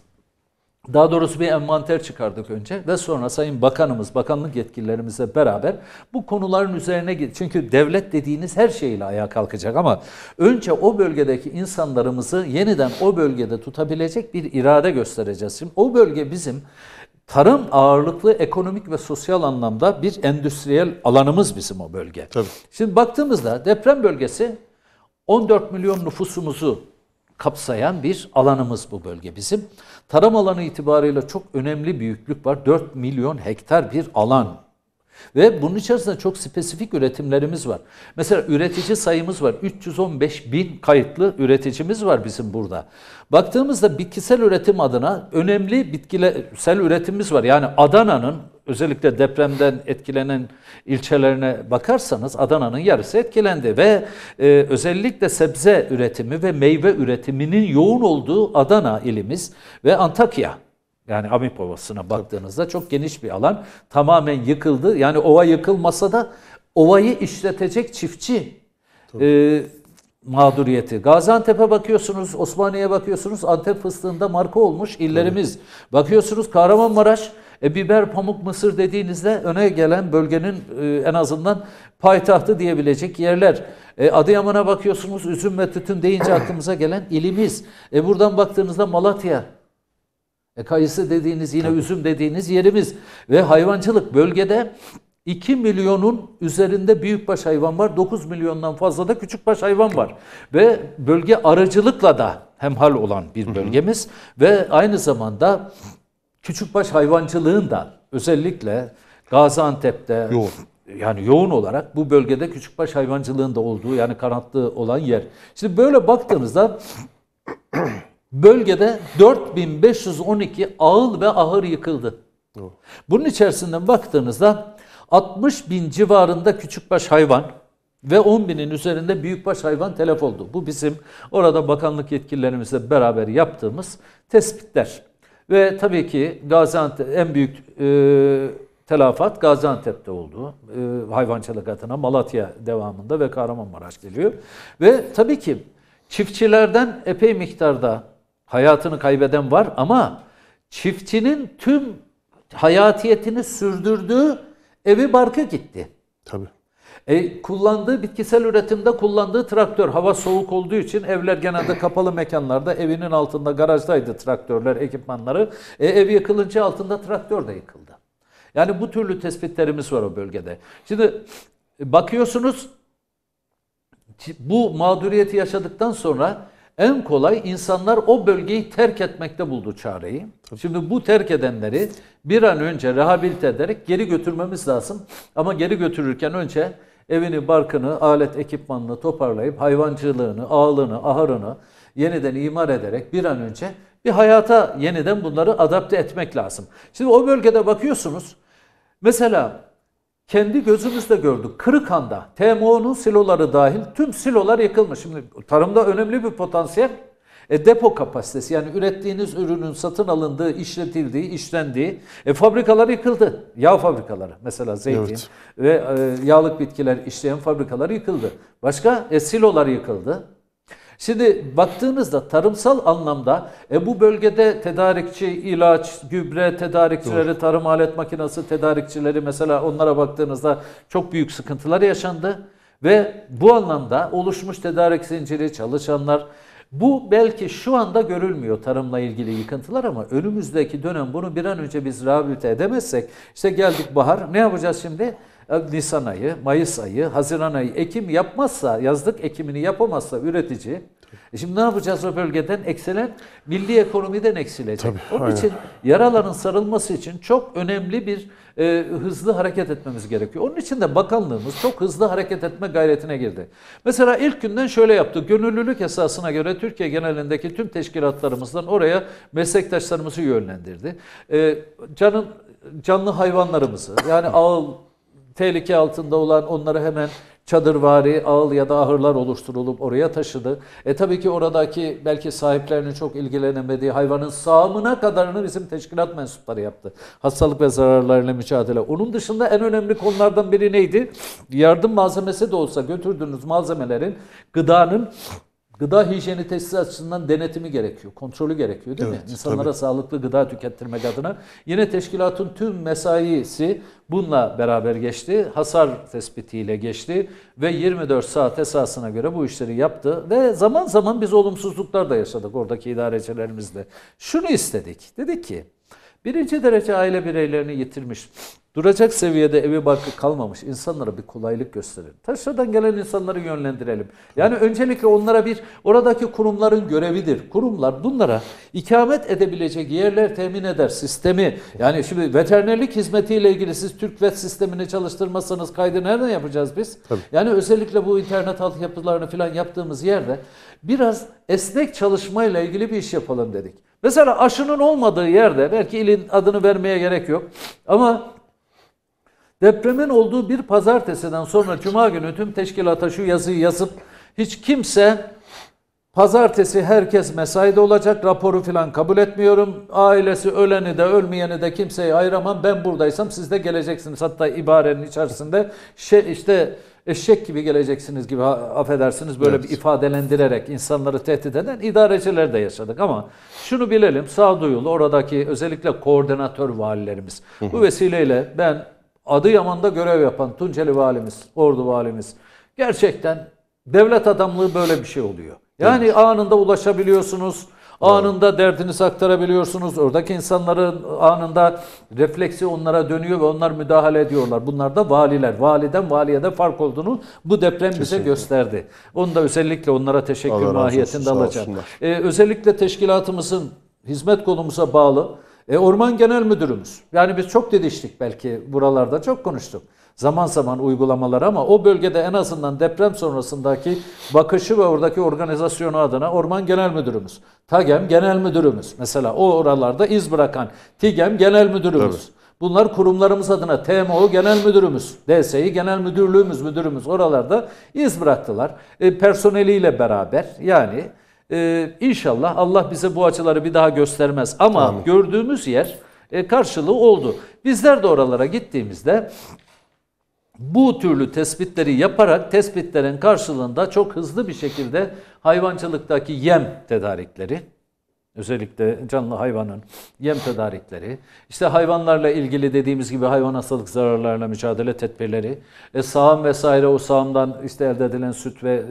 daha doğrusu bir envanter çıkardık önce ve sonra Sayın Bakanımız, bakanlık yetkililerimizle beraber bu konuların üzerine çünkü devlet dediğiniz her şeyle ayağa kalkacak ama önce o bölgedeki insanlarımızı yeniden o bölgede tutabilecek bir irade göstereceğiz. Şimdi o bölge bizim tarım ağırlıklı ekonomik ve sosyal anlamda bir endüstriyel alanımız bizim o bölge. Tabii. Şimdi baktığımızda deprem bölgesi 14 milyon nüfusumuzu kapsayan bir alanımız bu bölge bizim. Tarım alanı itibariyle çok önemli büyüklük var. 4 milyon hektar bir alan ve bunun içerisinde çok spesifik üretimlerimiz var. Mesela üretici sayımız var. 315 bin kayıtlı üreticimiz var bizim burada. Baktığımızda bitkisel üretim adına önemli bitkisel üretimimiz var. Yani Adana'nın özellikle depremden etkilenen ilçelerine bakarsanız Adana'nın yarısı etkilendi ve e, özellikle sebze üretimi ve meyve üretiminin yoğun olduğu Adana ilimiz ve Antakya yani Amip Ovası'na baktığınızda çok geniş bir alan. Tamamen yıkıldı. Yani ova yıkılmasa da ovayı işletecek çiftçi e, mağduriyeti. Gaziantep'e bakıyorsunuz, Osmaniye'ye bakıyorsunuz. Antep fıstığında marka olmuş illerimiz. Tabii. Bakıyorsunuz Kahramanmaraş, e, biber, pamuk, mısır dediğinizde öne gelen bölgenin e, en azından payitahtı diyebilecek yerler. E, Adıyaman'a bakıyorsunuz üzüm ve tütün deyince aklımıza gelen ilimiz. E, buradan baktığınızda Malatya, e kayısı dediğiniz yine Tabii. üzüm dediğiniz yerimiz ve hayvancılık bölgede 2 milyonun üzerinde büyükbaş hayvan var. 9 milyondan fazla da küçükbaş hayvan var. Ve bölge aracılıkla da hemhal olan bir bölgemiz hı hı. ve aynı zamanda küçükbaş hayvancılığın da özellikle Gaziantep'te yoğun. yani yoğun olarak bu bölgede küçükbaş hayvancılığın da olduğu yani kanatlı olan yer. Şimdi böyle baktığınızda bölgede 4512 ağıl ve ahır yıkıldı. Bunun içerisinden baktığınızda 60 bin civarında küçükbaş hayvan ve 10 binin üzerinde büyükbaş hayvan telef oldu. Bu bizim orada bakanlık yetkililerimizle beraber yaptığımız tespitler. Ve tabii ki Gaziantep en büyük e, telafat Gaziantep'te oldu. E, hayvancılık adına Malatya devamında ve Kahramanmaraş geliyor. Ve tabii ki çiftçilerden epey miktarda Hayatını kaybeden var ama çiftçinin tüm hayatiyetini sürdürdüğü evi barkı gitti. Tabii. E, kullandığı bitkisel üretimde kullandığı traktör hava soğuk olduğu için evler genelde kapalı mekanlarda evinin altında garajdaydı traktörler ekipmanları. E, ev yıkılınca altında traktör de yıkıldı. Yani bu türlü tespitlerimiz var o bölgede. Şimdi e, bakıyorsunuz bu mağduriyeti yaşadıktan sonra en kolay insanlar o bölgeyi terk etmekte buldu çareyi. Şimdi bu terk edenleri bir an önce rehabilite ederek geri götürmemiz lazım. Ama geri götürürken önce evini, barkını, alet ekipmanını toparlayıp hayvancılığını, ağlığını, aharını yeniden imar ederek bir an önce bir hayata yeniden bunları adapte etmek lazım. Şimdi o bölgede bakıyorsunuz mesela kendi gözümüzle gördük. Kırıkhan'da TMO'nun siloları dahil tüm silolar yıkılmış. Şimdi tarımda önemli bir potansiyel. E, depo kapasitesi yani ürettiğiniz ürünün satın alındığı, işletildiği, işlendiği e, fabrikalar yıkıldı. Yağ fabrikaları mesela zeytin evet. ve e, yağlık bitkiler işleyen fabrikalar yıkıldı. Başka e, silolar yıkıldı. Şimdi baktığınızda tarımsal anlamda e, bu bölgede tedarikçi, ilaç, gübre tedarikçileri, Doğru. tarım alet makinesi tedarikçileri mesela onlara baktığınızda çok büyük sıkıntılar yaşandı. Ve bu anlamda oluşmuş tedarik zinciri çalışanlar, bu belki şu anda görülmüyor tarımla ilgili yıkıntılar ama önümüzdeki dönem bunu bir an önce biz rehabilite edemezsek işte geldik bahar ne yapacağız şimdi? Nisan ayı, Mayıs ayı, Haziran ayı, Ekim yapmazsa, yazlık ekimini yapamazsa üretici, e şimdi ne yapacağız o bölgeden eksilen? Milli ekonomiden eksilecek. Tabii, Onun aynen. için yaraların sarılması için çok önemli bir e, hızlı hareket etmemiz gerekiyor. Onun için de bakanlığımız çok hızlı hareket etme gayretine girdi. Mesela ilk günden şöyle yaptı. Gönüllülük esasına göre Türkiye genelindeki tüm teşkilatlarımızdan oraya meslektaşlarımızı yönlendirdi. E, canın canlı hayvanlarımızı yani ağıl, tehlike altında olan onları hemen çadırvari, ağıl ya da ahırlar oluşturulup oraya taşıdı. E tabii ki oradaki belki sahiplerinin çok ilgilenemediği hayvanın sağımına kadarını bizim teşkilat mensupları yaptı. Hastalık ve zararlarla mücadele. Onun dışında en önemli konulardan biri neydi? Yardım malzemesi de olsa götürdüğünüz malzemelerin gıdanın Gıda hijyeni tesisi açısından denetimi gerekiyor, kontrolü gerekiyor değil evet, mi? İnsanlara tabii. sağlıklı gıda tükettirmek adına. Yine teşkilatın tüm mesaisi bununla beraber geçti. Hasar tespitiyle geçti ve 24 saat esasına göre bu işleri yaptı. Ve zaman zaman biz olumsuzluklar da yaşadık oradaki idarecilerimizle. Şunu istedik, dedik ki birinci derece aile bireylerini yitirmiş Duracak seviyede evi barkı kalmamış insanlara bir kolaylık gösterelim. Taşradan gelen insanları yönlendirelim. Yani öncelikle onlara bir oradaki kurumların görevidir. Kurumlar bunlara ikamet edebilecek yerler temin eder sistemi. Yani şimdi veterinerlik hizmetiyle ilgili siz Türk vet sistemini çalıştırmazsanız kaydı nereden yapacağız biz? Tabii. Yani özellikle bu internet altyapılarını falan yaptığımız yerde biraz esnek çalışmayla ilgili bir iş yapalım dedik. Mesela aşının olmadığı yerde belki ilin adını vermeye gerek yok ama Depremin olduğu bir pazartesiden sonra cuma günü tüm teşkilata şu yazıyı yazıp hiç kimse pazartesi herkes mesaide olacak raporu filan kabul etmiyorum. Ailesi öleni de ölmeyeni de kimseyi ayıramam. Ben buradaysam siz de geleceksiniz. Hatta ibarenin içerisinde şey işte eşek gibi geleceksiniz gibi affedersiniz böyle evet. bir ifadelendirerek insanları tehdit eden idareciler de yaşadık ama şunu bilelim sağduyulu oradaki özellikle koordinatör valilerimiz. Bu vesileyle ben Adıyaman'da görev yapan Tunceli valimiz, Ordu valimiz gerçekten devlet adamlığı böyle bir şey oluyor. Yani evet. anında ulaşabiliyorsunuz. Anında evet. derdinizi aktarabiliyorsunuz. Oradaki insanların anında refleksi onlara dönüyor ve onlar müdahale ediyorlar. Bunlar da valiler. Validen valiye de fark olduğunu bu deprem Kesinlikle. bize gösterdi. Onu da özellikle onlara teşekkür Allah mahiyetinde alacağım. Ee, özellikle teşkilatımızın hizmet kolumuza bağlı e, Orman Genel Müdürümüz. Yani biz çok didiştik belki buralarda çok konuştuk. Zaman zaman uygulamalar ama o bölgede en azından deprem sonrasındaki bakışı ve oradaki organizasyonu adına Orman Genel Müdürümüz, TAGEM Genel Müdürümüz mesela o oralarda iz bırakan TİGEM Genel Müdürümüz. Tabii. Bunlar kurumlarımız adına TMO Genel Müdürümüz, DSİ Genel Müdürlüğümüz, müdürümüz oralarda iz bıraktılar. E, personeliyle beraber yani ee, inşallah Allah bize bu açıları bir daha göstermez. Ama Amin. gördüğümüz yer e, karşılığı oldu. Bizler de oralara gittiğimizde bu türlü tespitleri yaparak tespitlerin karşılığında çok hızlı bir şekilde hayvancılıktaki yem tedarikleri, Özellikle canlı hayvanın yem tedarikleri, işte hayvanlarla ilgili dediğimiz gibi hayvan hastalık zararlarla mücadele tedbirleri, e, sağım vesaire o sağımdan işte elde edilen süt ve e,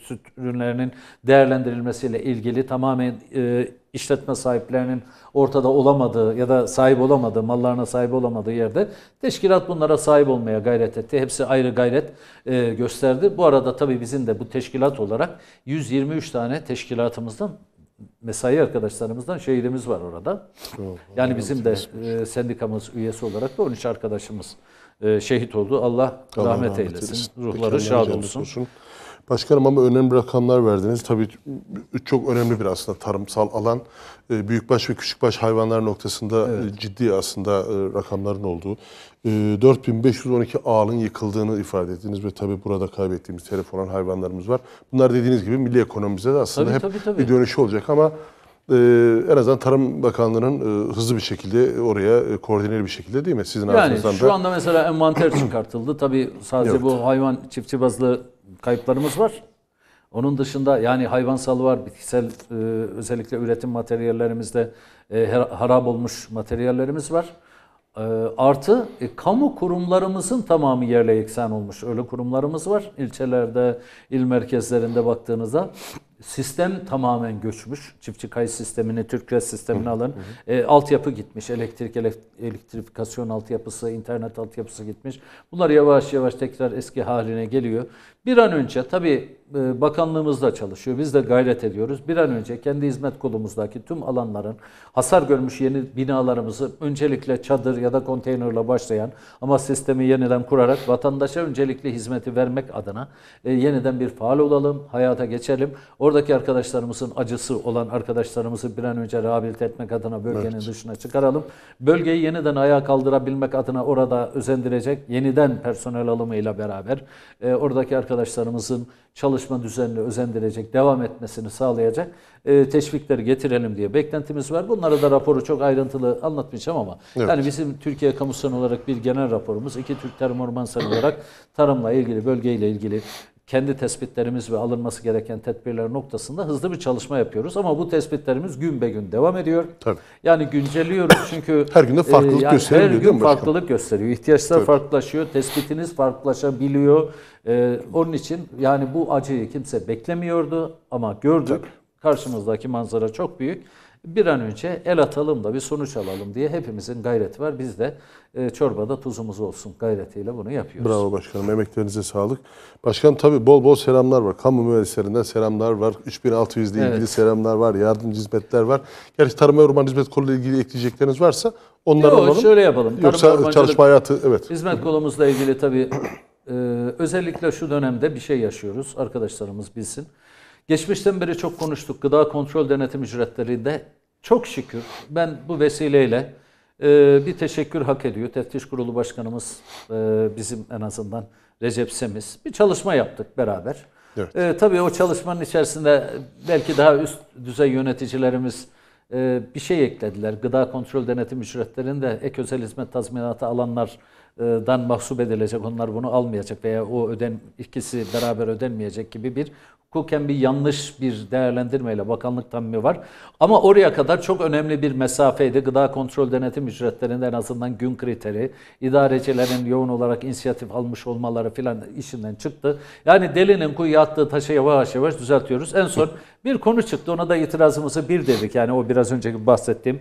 süt ürünlerinin değerlendirilmesiyle ilgili tamamen e, işletme sahiplerinin ortada olamadığı ya da sahip olamadığı, mallarına sahip olamadığı yerde teşkilat bunlara sahip olmaya gayret etti. Hepsi ayrı gayret e, gösterdi. Bu arada tabii bizim de bu teşkilat olarak 123 tane teşkilatımızdan mesai arkadaşlarımızdan şehidimiz var orada. Yani bizim de e, sendikamız üyesi olarak da 13 arkadaşımız e, şehit oldu. Allah, rahmet, eylesin. Ruhları şad olsun. Başkanım ama önemli rakamlar verdiniz. Tabii çok önemli bir aslında tarımsal alan. Ee, büyükbaş ve küçükbaş hayvanlar noktasında e, evet. ciddi aslında e, rakamların olduğu. 4512 e, ağalın yıkıldığını ifade ettiniz ve tabii burada kaybettiğimiz telef hayvanlarımız var. Bunlar dediğiniz gibi milli ekonomimize de aslında tabii, hep tabii, tabii. bir dönüşü olacak ama en azından Tarım Bakanlığı'nın hızlı bir şekilde oraya koordineli bir şekilde değil mi? Sizin yani ağzınızdan da. şu anda mesela envanter çıkartıldı. Tabii sadece evet. bu hayvan çiftçi bazlı kayıplarımız var. Onun dışında yani hayvansal var, bitkisel e, özellikle üretim materyallerimizde e, harap olmuş materyallerimiz var. E, artı e, kamu kurumlarımızın tamamı yerle yeksan olmuş. Öyle kurumlarımız var. İlçelerde, il merkezlerinde baktığınızda sistem tamamen göçmüş. Çiftçi kayıt sistemini, Türkres sistemini alın. E, altyapı gitmiş. Elektrik, elektrifikasyon altyapısı, internet altyapısı gitmiş. Bunlar yavaş yavaş tekrar eski haline geliyor. Bir an önce tabii e, bakanlığımızda çalışıyor. Biz de gayret ediyoruz. Bir an önce kendi hizmet kolumuzdaki tüm alanların hasar görmüş yeni binalarımızı öncelikle çadır ya da konteynerle başlayan ama sistemi yeniden kurarak vatandaşa öncelikli hizmeti vermek adına e, yeniden bir faal olalım, hayata geçelim. Oradaki arkadaşlarımızın acısı olan arkadaşlarımızı bir an önce rehabilit etmek adına bölgenin evet. dışına çıkaralım. Bölgeyi yeniden ayağa kaldırabilmek adına orada özendirecek yeniden personel alımıyla beraber e, oradaki arkadaşlarımızın arkadaşlarımızın çalışma düzenini özendirecek, devam etmesini sağlayacak e, teşvikleri getirelim diye beklentimiz var. Bunlara da raporu çok ayrıntılı anlatmayacağım ama evet. yani bizim Türkiye kamusun olarak bir genel raporumuz, iki Türk Tarım Orman olarak tarımla ilgili, bölgeyle ilgili kendi tespitlerimiz ve alınması gereken tedbirler noktasında hızlı bir çalışma yapıyoruz. Ama bu tespitlerimiz gün be gün devam ediyor. Tabii. Yani güncelliyoruz çünkü her gün de e, farklılık yani gösteriyor. Her gün farklılık gösteriyor. İhtiyaçlar Tabii. farklılaşıyor, tespitiniz farklılaşabiliyor. E, onun için yani bu acıyı kimse beklemiyordu ama gördük. Tabii. Karşımızdaki manzara çok büyük bir an önce el atalım da bir sonuç alalım diye hepimizin gayreti var. Biz de e, çorbada tuzumuz olsun gayretiyle bunu yapıyoruz. Bravo başkanım. Emeklerinize sağlık. Başkanım tabii bol bol selamlar var. Kamu mühendislerinden selamlar var. 3600 ile ilgili evet. selamlar var. Yardımcı hizmetler var. Gerçi Tarım ve Orman Hizmet Kolu ile ilgili ekleyecekleriniz varsa onları Yok, alalım. şöyle yapalım. Yoksa Tarım çalışma hayatı evet. Hizmet kolumuzla ilgili tabii e, özellikle şu dönemde bir şey yaşıyoruz. Arkadaşlarımız bilsin. Geçmişten beri çok konuştuk. Gıda kontrol denetim ücretlerinde çok şükür ben bu vesileyle e, bir teşekkür hak ediyor. Teftiş Kurulu Başkanımız e, bizim en azından Recep Semiz. Bir çalışma yaptık beraber. Evet. E, tabii o çalışmanın içerisinde belki daha üst düzey yöneticilerimiz e, bir şey eklediler. Gıda kontrol denetim ücretlerinde ek özel hizmet tazminatı alanlar dan mahsup edilecek, onlar bunu almayacak veya o öden ikisi beraber ödenmeyecek gibi bir hukuken bir yanlış bir değerlendirmeyle bakanlık mı var. Ama oraya kadar çok önemli bir mesafeydi. Gıda kontrol denetim ücretlerinde en azından gün kriteri, idarecilerin yoğun olarak inisiyatif almış olmaları filan işinden çıktı. Yani delinin kuyu attığı taşı yavaş yavaş düzeltiyoruz. En son bir konu çıktı ona da itirazımızı bir dedik. Yani o biraz önceki bahsettiğim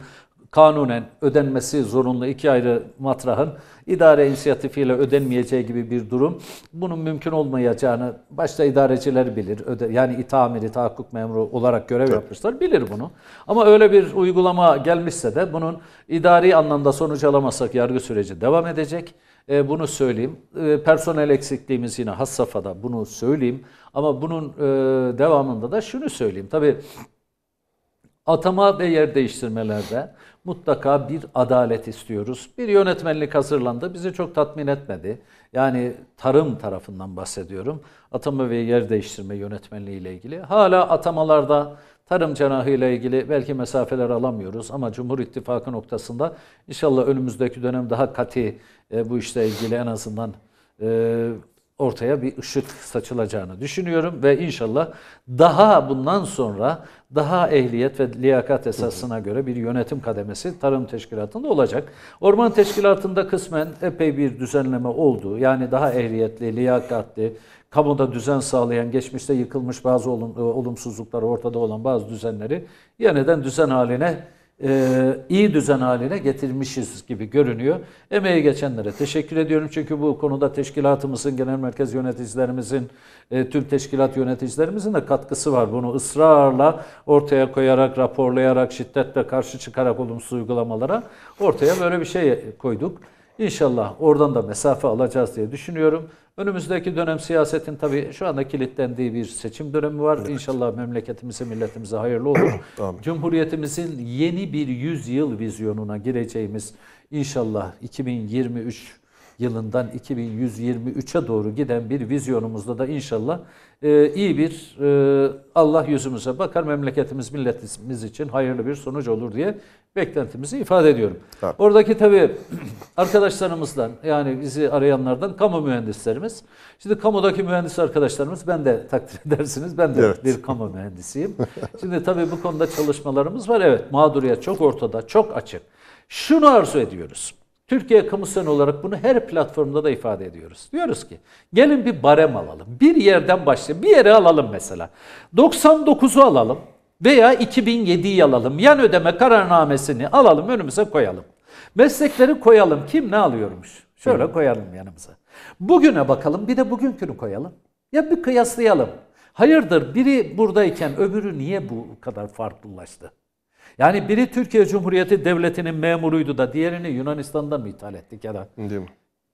kanunen ödenmesi zorunlu iki ayrı matrahın idare inisiyatifiyle ödenmeyeceği gibi bir durum. Bunun mümkün olmayacağını başta idareciler bilir. Öde, yani itamiri, tahakkuk memuru olarak görev Tabii. yapmışlar. Bilir bunu. Ama öyle bir uygulama gelmişse de bunun idari anlamda sonuç alamazsak yargı süreci devam edecek. E, bunu söyleyeyim. E, personel eksikliğimiz yine has safhada bunu söyleyeyim. Ama bunun e, devamında da şunu söyleyeyim. Tabii atama ve yer değiştirmelerde mutlaka bir adalet istiyoruz. Bir yönetmenlik hazırlandı. Bizi çok tatmin etmedi. Yani tarım tarafından bahsediyorum. Atama ve yer değiştirme yönetmenliği ile ilgili. Hala atamalarda tarım cenahı ile ilgili belki mesafeler alamıyoruz ama Cumhur İttifakı noktasında inşallah önümüzdeki dönem daha kati e, bu işle ilgili en azından e, ortaya bir ışık saçılacağını düşünüyorum ve inşallah daha bundan sonra daha ehliyet ve liyakat esasına göre bir yönetim kademesi tarım teşkilatında olacak. Orman teşkilatında kısmen epey bir düzenleme oldu. Yani daha ehliyetli, liyakatli, kamuda düzen sağlayan, geçmişte yıkılmış bazı e, olumsuzlukları ortada olan bazı düzenleri yeniden düzen haline e, iyi düzen haline getirmişiz gibi görünüyor. Emeği geçenlere teşekkür ediyorum. Çünkü bu konuda teşkilatımızın, genel merkez yöneticilerimizin, e, tüm teşkilat yöneticilerimizin de katkısı var. Bunu ısrarla ortaya koyarak, raporlayarak, şiddetle karşı çıkarak olumsuz uygulamalara ortaya böyle bir şey koyduk. İnşallah oradan da mesafe alacağız diye düşünüyorum. Önümüzdeki dönem siyasetin tabii şu anda kilitlendiği bir seçim dönemi var. Evet. İnşallah memleketimize, milletimize hayırlı olur. Cumhuriyetimizin yeni bir yüzyıl vizyonuna gireceğimiz inşallah 2023 yılından 2123'e doğru giden bir vizyonumuzda da inşallah e, iyi bir e, Allah yüzümüze bakar memleketimiz milletimiz için hayırlı bir sonuç olur diye beklentimizi ifade ediyorum. Tabii. Oradaki tabii arkadaşlarımızdan yani bizi arayanlardan kamu mühendislerimiz. Şimdi kamudaki mühendis arkadaşlarımız ben de takdir edersiniz ben de evet. bir kamu mühendisiyim. Şimdi tabii bu konuda çalışmalarımız var. Evet mağduriyet çok ortada çok açık. Şunu arzu ediyoruz. Türkiye kamusen olarak bunu her platformda da ifade ediyoruz. Diyoruz ki gelin bir barem alalım. Bir yerden başlayalım. Bir yere alalım mesela. 99'u alalım veya 2007'yi alalım. Yan ödeme kararnamesini alalım önümüze koyalım. Meslekleri koyalım. Kim ne alıyormuş? Şöyle koyalım yanımıza. Bugüne bakalım bir de bugünkünü koyalım. Ya bir kıyaslayalım. Hayırdır biri buradayken öbürü niye bu kadar farklılaştı? Yani biri Türkiye Cumhuriyeti Devleti'nin memuruydu da diğerini Yunanistan'da mı ithal ya da. Değil mi?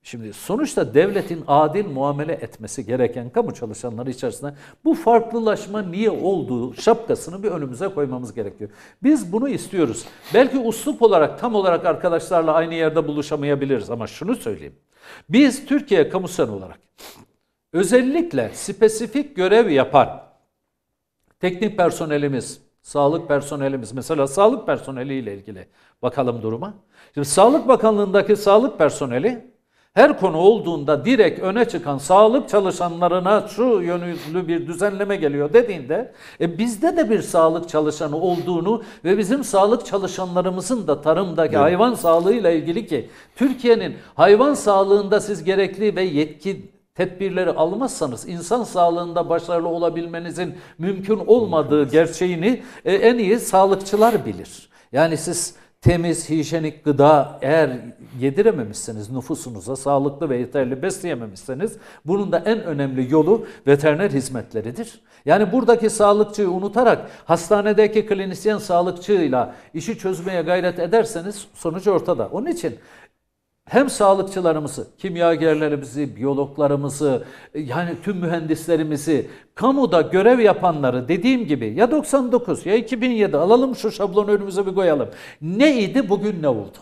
Şimdi sonuçta devletin adil muamele etmesi gereken kamu çalışanları içerisinde bu farklılaşma niye olduğu şapkasını bir önümüze koymamız gerekiyor. Biz bunu istiyoruz. Belki uslup olarak tam olarak arkadaşlarla aynı yerde buluşamayabiliriz ama şunu söyleyeyim. Biz Türkiye kamusen olarak özellikle spesifik görev yapan teknik personelimiz, Sağlık personelimiz mesela sağlık personeliyle ilgili bakalım duruma. Şimdi Sağlık Bakanlığındaki sağlık personeli her konu olduğunda direkt öne çıkan sağlık çalışanlarına şu yönlü bir düzenleme geliyor dediğinde e, bizde de bir sağlık çalışanı olduğunu ve bizim sağlık çalışanlarımızın da tarımdaki evet. hayvan sağlığıyla ilgili ki Türkiye'nin hayvan sağlığında siz gerekli ve yetki tedbirleri almazsanız insan sağlığında başarılı olabilmenizin mümkün olmadığı gerçeğini e, en iyi sağlıkçılar bilir. Yani siz temiz, hijyenik gıda eğer yedirememişseniz nüfusunuza sağlıklı ve yeterli besleyememişseniz bunun da en önemli yolu veteriner hizmetleridir. Yani buradaki sağlıkçıyı unutarak hastanedeki klinisyen sağlıkçıyla işi çözmeye gayret ederseniz sonuç ortada. Onun için hem sağlıkçılarımızı, kimyagerlerimizi, biyologlarımızı, yani tüm mühendislerimizi, kamuda görev yapanları dediğim gibi ya 99 ya 2007 alalım şu şablonu önümüze bir koyalım. Neydi bugün ne oldu?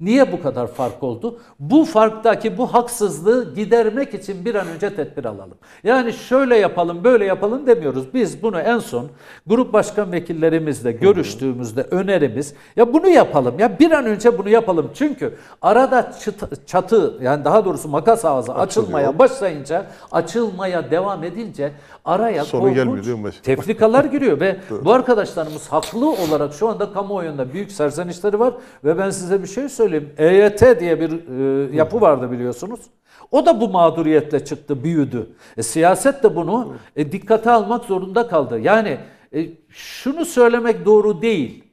Niye bu kadar fark oldu? Bu farktaki bu haksızlığı gidermek için bir an önce tedbir alalım. Yani şöyle yapalım, böyle yapalım demiyoruz. Biz bunu en son grup başkan vekillerimizle görüştüğümüzde önerimiz ya bunu yapalım ya bir an önce bunu yapalım. Çünkü arada çıt, çatı yani daha doğrusu makas ağzı Açılıyor. açılmaya başlayınca açılmaya devam edince araya Sonu korkunç gelmiyor, değil mi? tefrikalar giriyor ve bu arkadaşlarımız haklı olarak şu anda kamuoyunda büyük serzenişleri var ve ben size bir şey söyleyeyim söyleyeyim. EYT diye bir e, yapı vardı biliyorsunuz. O da bu mağduriyetle çıktı, büyüdü. E, siyaset de bunu e, dikkate almak zorunda kaldı. Yani e, şunu söylemek doğru değil.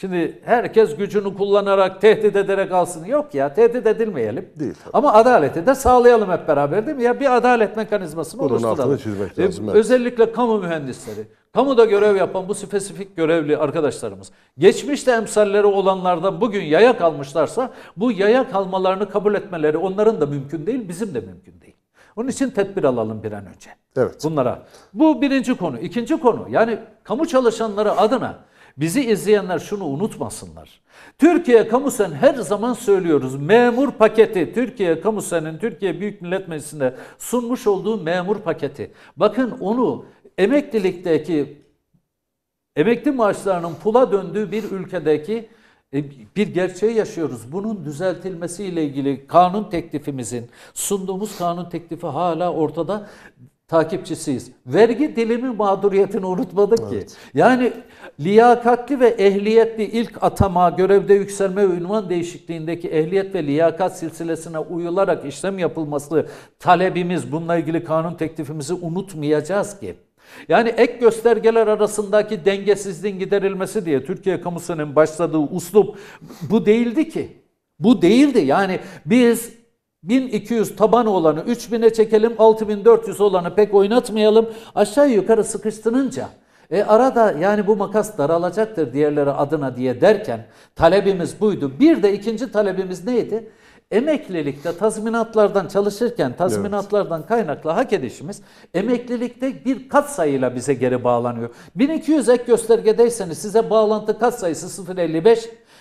Şimdi herkes gücünü kullanarak, tehdit ederek alsın. Yok ya tehdit edilmeyelim. Değil. Tabii. Ama adaleti de sağlayalım hep beraber değil mi? Ya bir adalet mekanizmasını Bunun oluşturalım. çizmek e, lazım. özellikle kamu mühendisleri. Kamuda görev yapan bu spesifik görevli arkadaşlarımız. Geçmişte emsalleri olanlardan bugün yaya kalmışlarsa bu yaya kalmalarını kabul etmeleri onların da mümkün değil, bizim de mümkün değil. Onun için tedbir alalım bir an önce. Evet. Bunlara. Bu birinci konu. İkinci konu yani kamu çalışanları adına Bizi izleyenler şunu unutmasınlar. Türkiye Kamusen her zaman söylüyoruz. Memur paketi, Türkiye Kamusen'in Türkiye Büyük Millet Meclisi'nde sunmuş olduğu memur paketi. Bakın onu emeklilikteki emekli maaşlarının pula döndüğü bir ülkedeki e, bir gerçeği yaşıyoruz. Bunun düzeltilmesiyle ilgili kanun teklifimizin, sunduğumuz kanun teklifi hala ortada takipçisiyiz. Vergi dilimi mağduriyetini unutmadık evet. ki. Yani liyakatli ve ehliyetli ilk atama, görevde yükselme ve ünvan değişikliğindeki ehliyet ve liyakat silsilesine uyularak işlem yapılması talebimiz, bununla ilgili kanun teklifimizi unutmayacağız ki. Yani ek göstergeler arasındaki dengesizliğin giderilmesi diye Türkiye kamusunun başladığı uslup bu değildi ki. Bu değildi. Yani biz 1200 tabanı olanı 3000'e çekelim, 6400 olanı pek oynatmayalım. Aşağı yukarı sıkıştırınca e arada yani bu makas daralacaktır diğerleri adına diye derken talebimiz buydu. Bir de ikinci talebimiz neydi? Emeklilikte tazminatlardan çalışırken tazminatlardan evet. kaynaklı hak edişimiz emeklilikte bir kat sayıyla bize geri bağlanıyor. 1200 ek göstergedeyseniz size bağlantı kat sayısı 055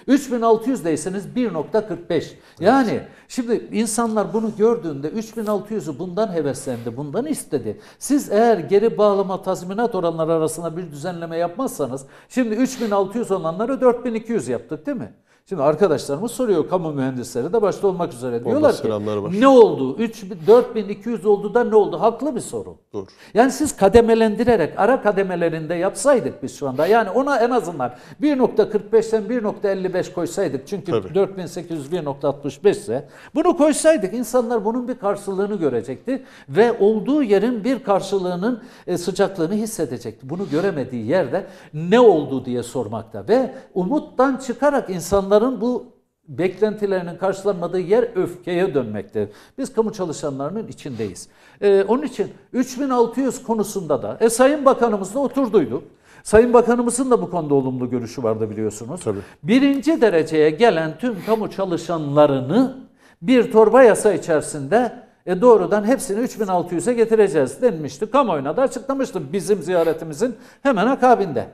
3600 3600'deyseniz 1.45. Yani evet. şimdi insanlar bunu gördüğünde 3600'ü bundan heveslendi, bundan istedi. Siz eğer geri bağlama tazminat oranları arasında bir düzenleme yapmazsanız şimdi 3600 olanları 4200 yaptık değil mi? Şimdi arkadaşlarımız soruyor kamu mühendisleri de başta olmak üzere. Diyorlar ki var. ne oldu? 3, 4200 oldu da ne oldu? Haklı bir soru. Dur. Yani siz kademelendirerek ara kademelerinde yapsaydık biz şu anda. Yani ona en azından 1.45'ten 1.55 koysaydık. Çünkü Tabii. 4800 1.65 ise bunu koysaydık insanlar bunun bir karşılığını görecekti. Ve olduğu yerin bir karşılığının e, sıcaklığını hissedecekti. Bunu göremediği yerde ne oldu diye sormakta. Ve umuttan çıkarak insanlar Onların bu beklentilerinin karşılanmadığı yer öfkeye dönmekte. Biz kamu çalışanlarının içindeyiz. Ee, onun için 3600 konusunda da e, Sayın Bakanımızla oturduyduk. Sayın Bakanımızın da bu konuda olumlu görüşü vardı biliyorsunuz. Tabii. Birinci dereceye gelen tüm kamu çalışanlarını bir torba yasa içerisinde e doğrudan hepsini 3600'e getireceğiz denmişti. Kamuoyuna da açıklamıştı bizim ziyaretimizin hemen akabinde.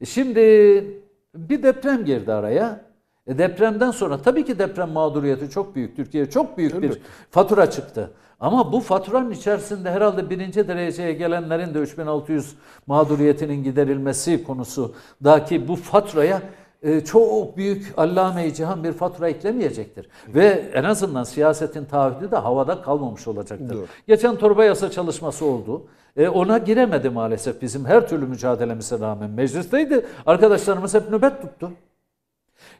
E, şimdi bir deprem girdi araya. E depremden sonra tabii ki deprem mağduriyeti çok büyük. Türkiye'ye çok büyük Elbette. bir fatura çıktı. Ama bu faturanın içerisinde herhalde birinci dereceye gelenlerin de 3600 mağduriyetinin giderilmesi konusu daki bu faturaya e, çok büyük allame-i cihan bir fatura eklemeyecektir. Ve en azından siyasetin taahhüdü de havada kalmamış olacaktır. Doğru. Geçen torba yasa çalışması oldu. E, ona giremedi maalesef bizim her türlü mücadelemize rağmen. Meclisteydi. Arkadaşlarımız hep nöbet tuttu.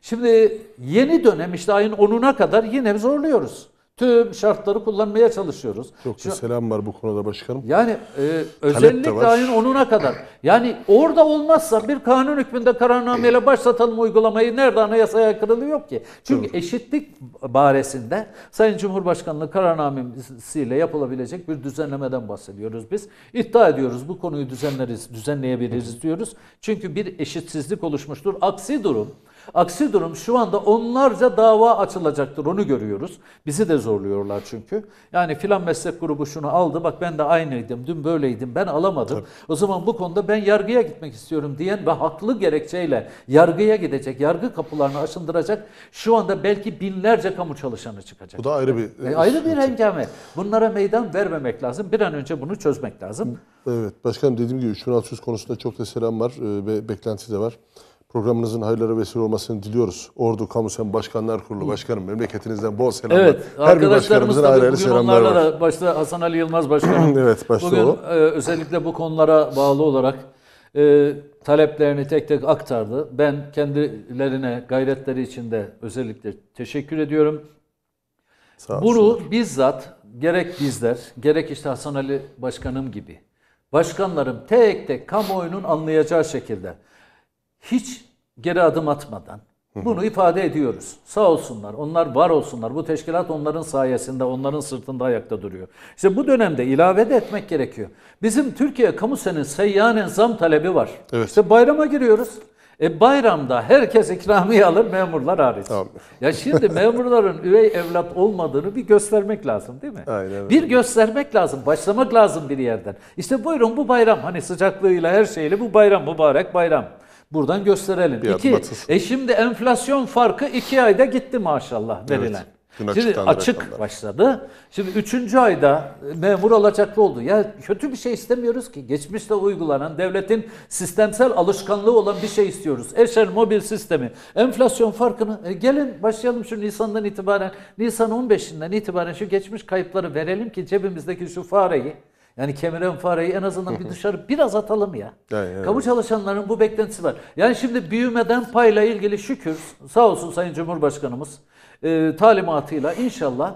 Şimdi yeni dönem işte ayın 10'una kadar yine zorluyoruz. Tüm şartları kullanmaya çalışıyoruz. Çok Şimdi, selam var bu konuda başkanım. Yani e, özellikle ayın 10'una kadar. Yani orada olmazsa bir kanun hükmünde kararnameyle başlatalım uygulamayı nerede anayasaya aykırılığı yok ki. Çünkü Doğru. eşitlik baresinde Sayın Cumhurbaşkanlığı kararnamesiyle yapılabilecek bir düzenlemeden bahsediyoruz biz. İddia ediyoruz bu konuyu düzenleriz, düzenleyebiliriz diyoruz. Çünkü bir eşitsizlik oluşmuştur. Aksi durum Aksi durum şu anda onlarca dava açılacaktır onu görüyoruz. Bizi de zorluyorlar çünkü. Yani filan meslek grubu şunu aldı bak ben de aynıydım dün böyleydim ben alamadım. Tabii. O zaman bu konuda ben yargıya gitmek istiyorum diyen ve haklı gerekçeyle yargıya gidecek, yargı kapılarını aşındıracak şu anda belki binlerce kamu çalışanı çıkacak. Bu da ayrı bir... E, ayrı bir e, şey. hengame. Bunlara meydan vermemek lazım. Bir an önce bunu çözmek lazım. Evet başkanım dediğim gibi 3600 konusunda çok da selam var e, ve beklenti de var. Programınızın hayırlara vesile olmasını diliyoruz. Ordu Kamu Sen Başkanlar Kurulu Başkanım memleketinizden bol selamlar. Evet, Her bir başkanımızın ayrı ayrı selamlar var. Da, başta Hasan Ali Yılmaz Başkanım. evet, başta bugün, o. E, özellikle bu konulara bağlı olarak e, taleplerini tek tek aktardı. Ben kendilerine gayretleri için de özellikle teşekkür ediyorum. Sağ Bunu bizzat gerek bizler, gerek işte Hasan Ali Başkanım gibi başkanların tek tek kamuoyunun anlayacağı şekilde hiç geri adım atmadan bunu ifade ediyoruz. Sağ olsunlar, onlar var olsunlar. Bu teşkilat onların sayesinde, onların sırtında ayakta duruyor. İşte bu dönemde ilave de etmek gerekiyor. Bizim Türkiye kamusenin seyyanen zam talebi var. Evet. İşte bayrama giriyoruz. E bayramda herkes ikramiye alır memurlar hariç. Tamam. Ya şimdi memurların üvey evlat olmadığını bir göstermek lazım değil mi? Aynen. Bir göstermek lazım, başlamak lazım bir yerden. İşte buyurun bu bayram hani sıcaklığıyla her şeyle bu bayram mübarek bayram. Buradan gösterelim. Bir iki, e şimdi enflasyon farkı iki ayda gitti maşallah verilen. Evet. Şimdi açık rakamlar. başladı. Şimdi üçüncü ayda memur alacaklı oldu. Ya kötü bir şey istemiyoruz ki. Geçmişte uygulanan devletin sistemsel alışkanlığı olan bir şey istiyoruz. Eşer mobil sistemi. Enflasyon farkını e gelin başlayalım şu Nisan'dan itibaren. Nisan 15'inden itibaren şu geçmiş kayıpları verelim ki cebimizdeki şu fareyi yani kemiren fareyi en azından bir dışarı biraz atalım ya. Evet, Kamu çalışanların bu beklentisi var. Yani şimdi büyümeden payla ilgili şükür sağ olsun Sayın Cumhurbaşkanımız e, talimatıyla inşallah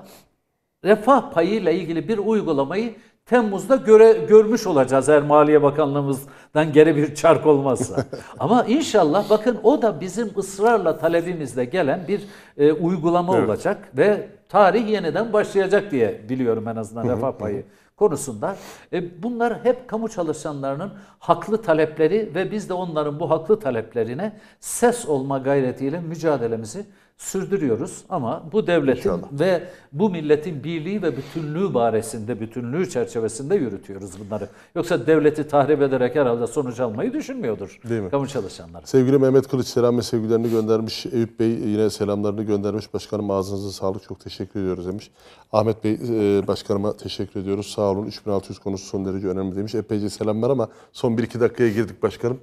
refah payı ile ilgili bir uygulamayı Temmuz'da göre, görmüş olacağız eğer Maliye Bakanlığımızdan geri bir çark olmazsa. Ama inşallah bakın o da bizim ısrarla talebimizle gelen bir e, uygulama evet. olacak ve tarih yeniden başlayacak diye biliyorum en azından refah payı konusunda e, bunlar hep kamu çalışanlarının haklı talepleri ve biz de onların bu haklı taleplerine ses olma gayretiyle mücadelemizi sürdürüyoruz ama bu devletin İnşallah. ve bu milletin birliği ve bütünlüğü baresinde, bütünlüğü çerçevesinde yürütüyoruz bunları. Yoksa devleti tahrip ederek herhalde sonuç almayı düşünmüyordur Değil mi? kamu çalışanları. Sevgili Mehmet Kılıç selam ve sevgilerini göndermiş. Eyüp Bey yine selamlarını göndermiş. Başkanım ağzınıza sağlık çok teşekkür ediyoruz demiş. Ahmet Bey e, başkanıma teşekkür ediyoruz. Sağ olun 3600 konusu son derece önemli demiş. Epeyce selamlar ama son 1-2 dakikaya girdik başkanım.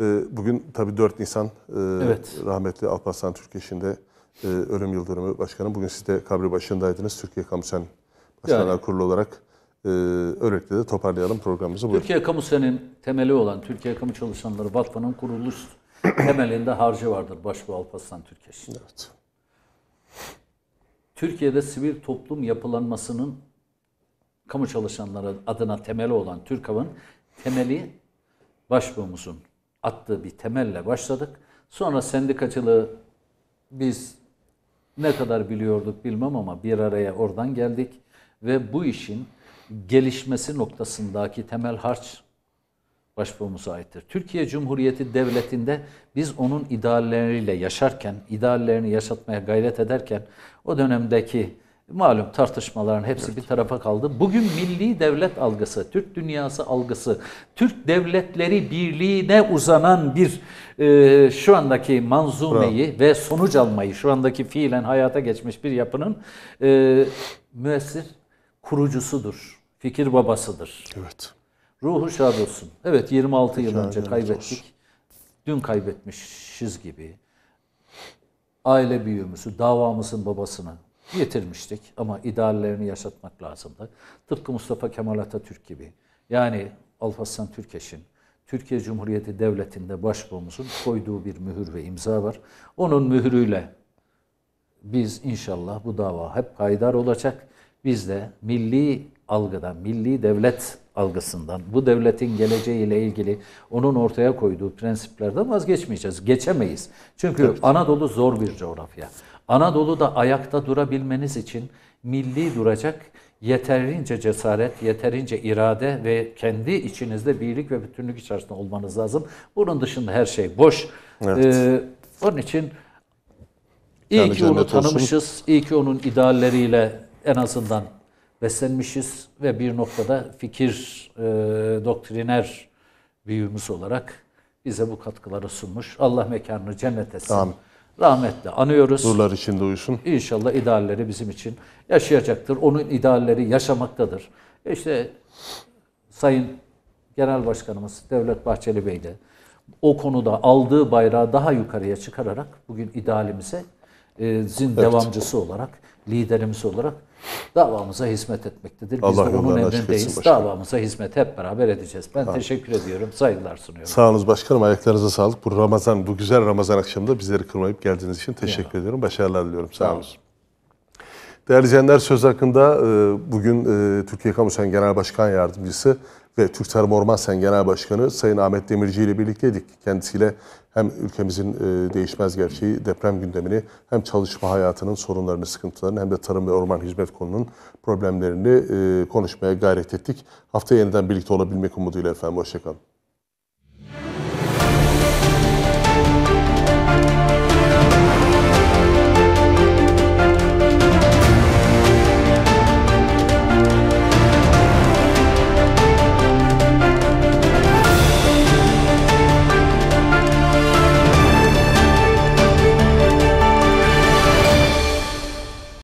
Ee, bugün tabii 4 Nisan e, evet. rahmetli Alparslan Türkeş'in de e, ölüm yıldönümü başkanım. Bugün siz de kabri başındaydınız. Türkiye Kamu Sen Başkanlar yani. Kurulu olarak öylelikle de toparlayalım programımızı. Buyurun. Türkiye Sen'in temeli olan Türkiye Kamu Çalışanları Vakfı'nın kuruluş temelinde harcı vardır Başbu Alparslan Türkeş. Evet. Türkiye'de sivil toplum yapılanmasının kamu çalışanları adına temeli olan TÜRKAV'ın temeli başbuğumuzun attığı bir temelle başladık. Sonra sendikacılığı biz ne kadar biliyorduk bilmem ama bir araya oradan geldik ve bu işin gelişmesi noktasındaki temel harç başbuğumuza aittir. Türkiye Cumhuriyeti Devleti'nde biz onun idealleriyle yaşarken, ideallerini yaşatmaya gayret ederken o dönemdeki Malum tartışmaların hepsi evet. bir tarafa kaldı. Bugün milli devlet algısı, Türk dünyası algısı, Türk devletleri birliğine uzanan bir e, şu andaki manzumeyi Bravo. ve sonuç almayı, şu andaki fiilen hayata geçmiş bir yapının e, müessir kurucusudur, fikir babasıdır. Evet. Ruhu şad olsun. Evet 26 yıl önce kaybettik. Dün kaybetmişiz gibi. Aile büyüğümüzü, davamızın babasını, Yitirmiştik ama ideallerini yaşatmak lazımdı. Tıpkı Mustafa Kemal Atatürk gibi. Yani Alparslan Türkeş'in Türkiye Cumhuriyeti Devleti'nde başbuğumuzun koyduğu bir mühür ve imza var. Onun mührüyle biz inşallah bu dava hep haydar olacak. Biz de milli algıdan, milli devlet algısından, bu devletin geleceğiyle ilgili onun ortaya koyduğu prensiplerden vazgeçmeyeceğiz, geçemeyiz. Çünkü Anadolu zor bir coğrafya. Anadolu'da ayakta durabilmeniz için milli duracak yeterince cesaret, yeterince irade ve kendi içinizde birlik ve bütünlük içerisinde olmanız lazım. Bunun dışında her şey boş. Evet. Ee, onun için iyi yani ki onu tanımışız, olsun. iyi ki onun idealleriyle en azından beslenmişiz ve bir noktada fikir, e, doktriner büyüğümüz olarak bize bu katkıları sunmuş. Allah mekanını cennet etsin. Amin rahmetle anıyoruz. Nurlar içinde uyusun. İnşallah idealleri bizim için yaşayacaktır. Onun idealleri yaşamaktadır. İşte Sayın Genel Başkanımız Devlet Bahçeli Bey de o konuda aldığı bayrağı daha yukarıya çıkararak bugün idealimize e, zin evet. devamcısı olarak, liderimiz olarak davamıza hizmet etmektedir. Biz Allah de onun emrindeyiz. Davamıza hizmet hep beraber edeceğiz. Ben tamam. teşekkür ediyorum. Saygılar sunuyorum. Sağolunuz başkanım. Ayaklarınıza sağlık. Bu Ramazan, bu güzel Ramazan akşamında bizleri kırmayıp geldiğiniz için teşekkür ya. ediyorum. Başarılar diliyorum. Sağ, Sağ Değerli izleyenler söz hakkında e, bugün e, Türkiye Kamu Sen Genel Başkan Yardımcısı ve Türk Tarım Orman Sen Genel Başkanı Sayın Ahmet Demirci ile birlikteydik. Kendisiyle hem ülkemizin e, değişmez gerçeği deprem gündemini hem çalışma hayatının sorunlarını, sıkıntılarını hem de tarım ve orman hizmet konunun problemlerini e, konuşmaya gayret ettik. Haftaya yeniden birlikte olabilmek umuduyla efendim. Hoşçakalın.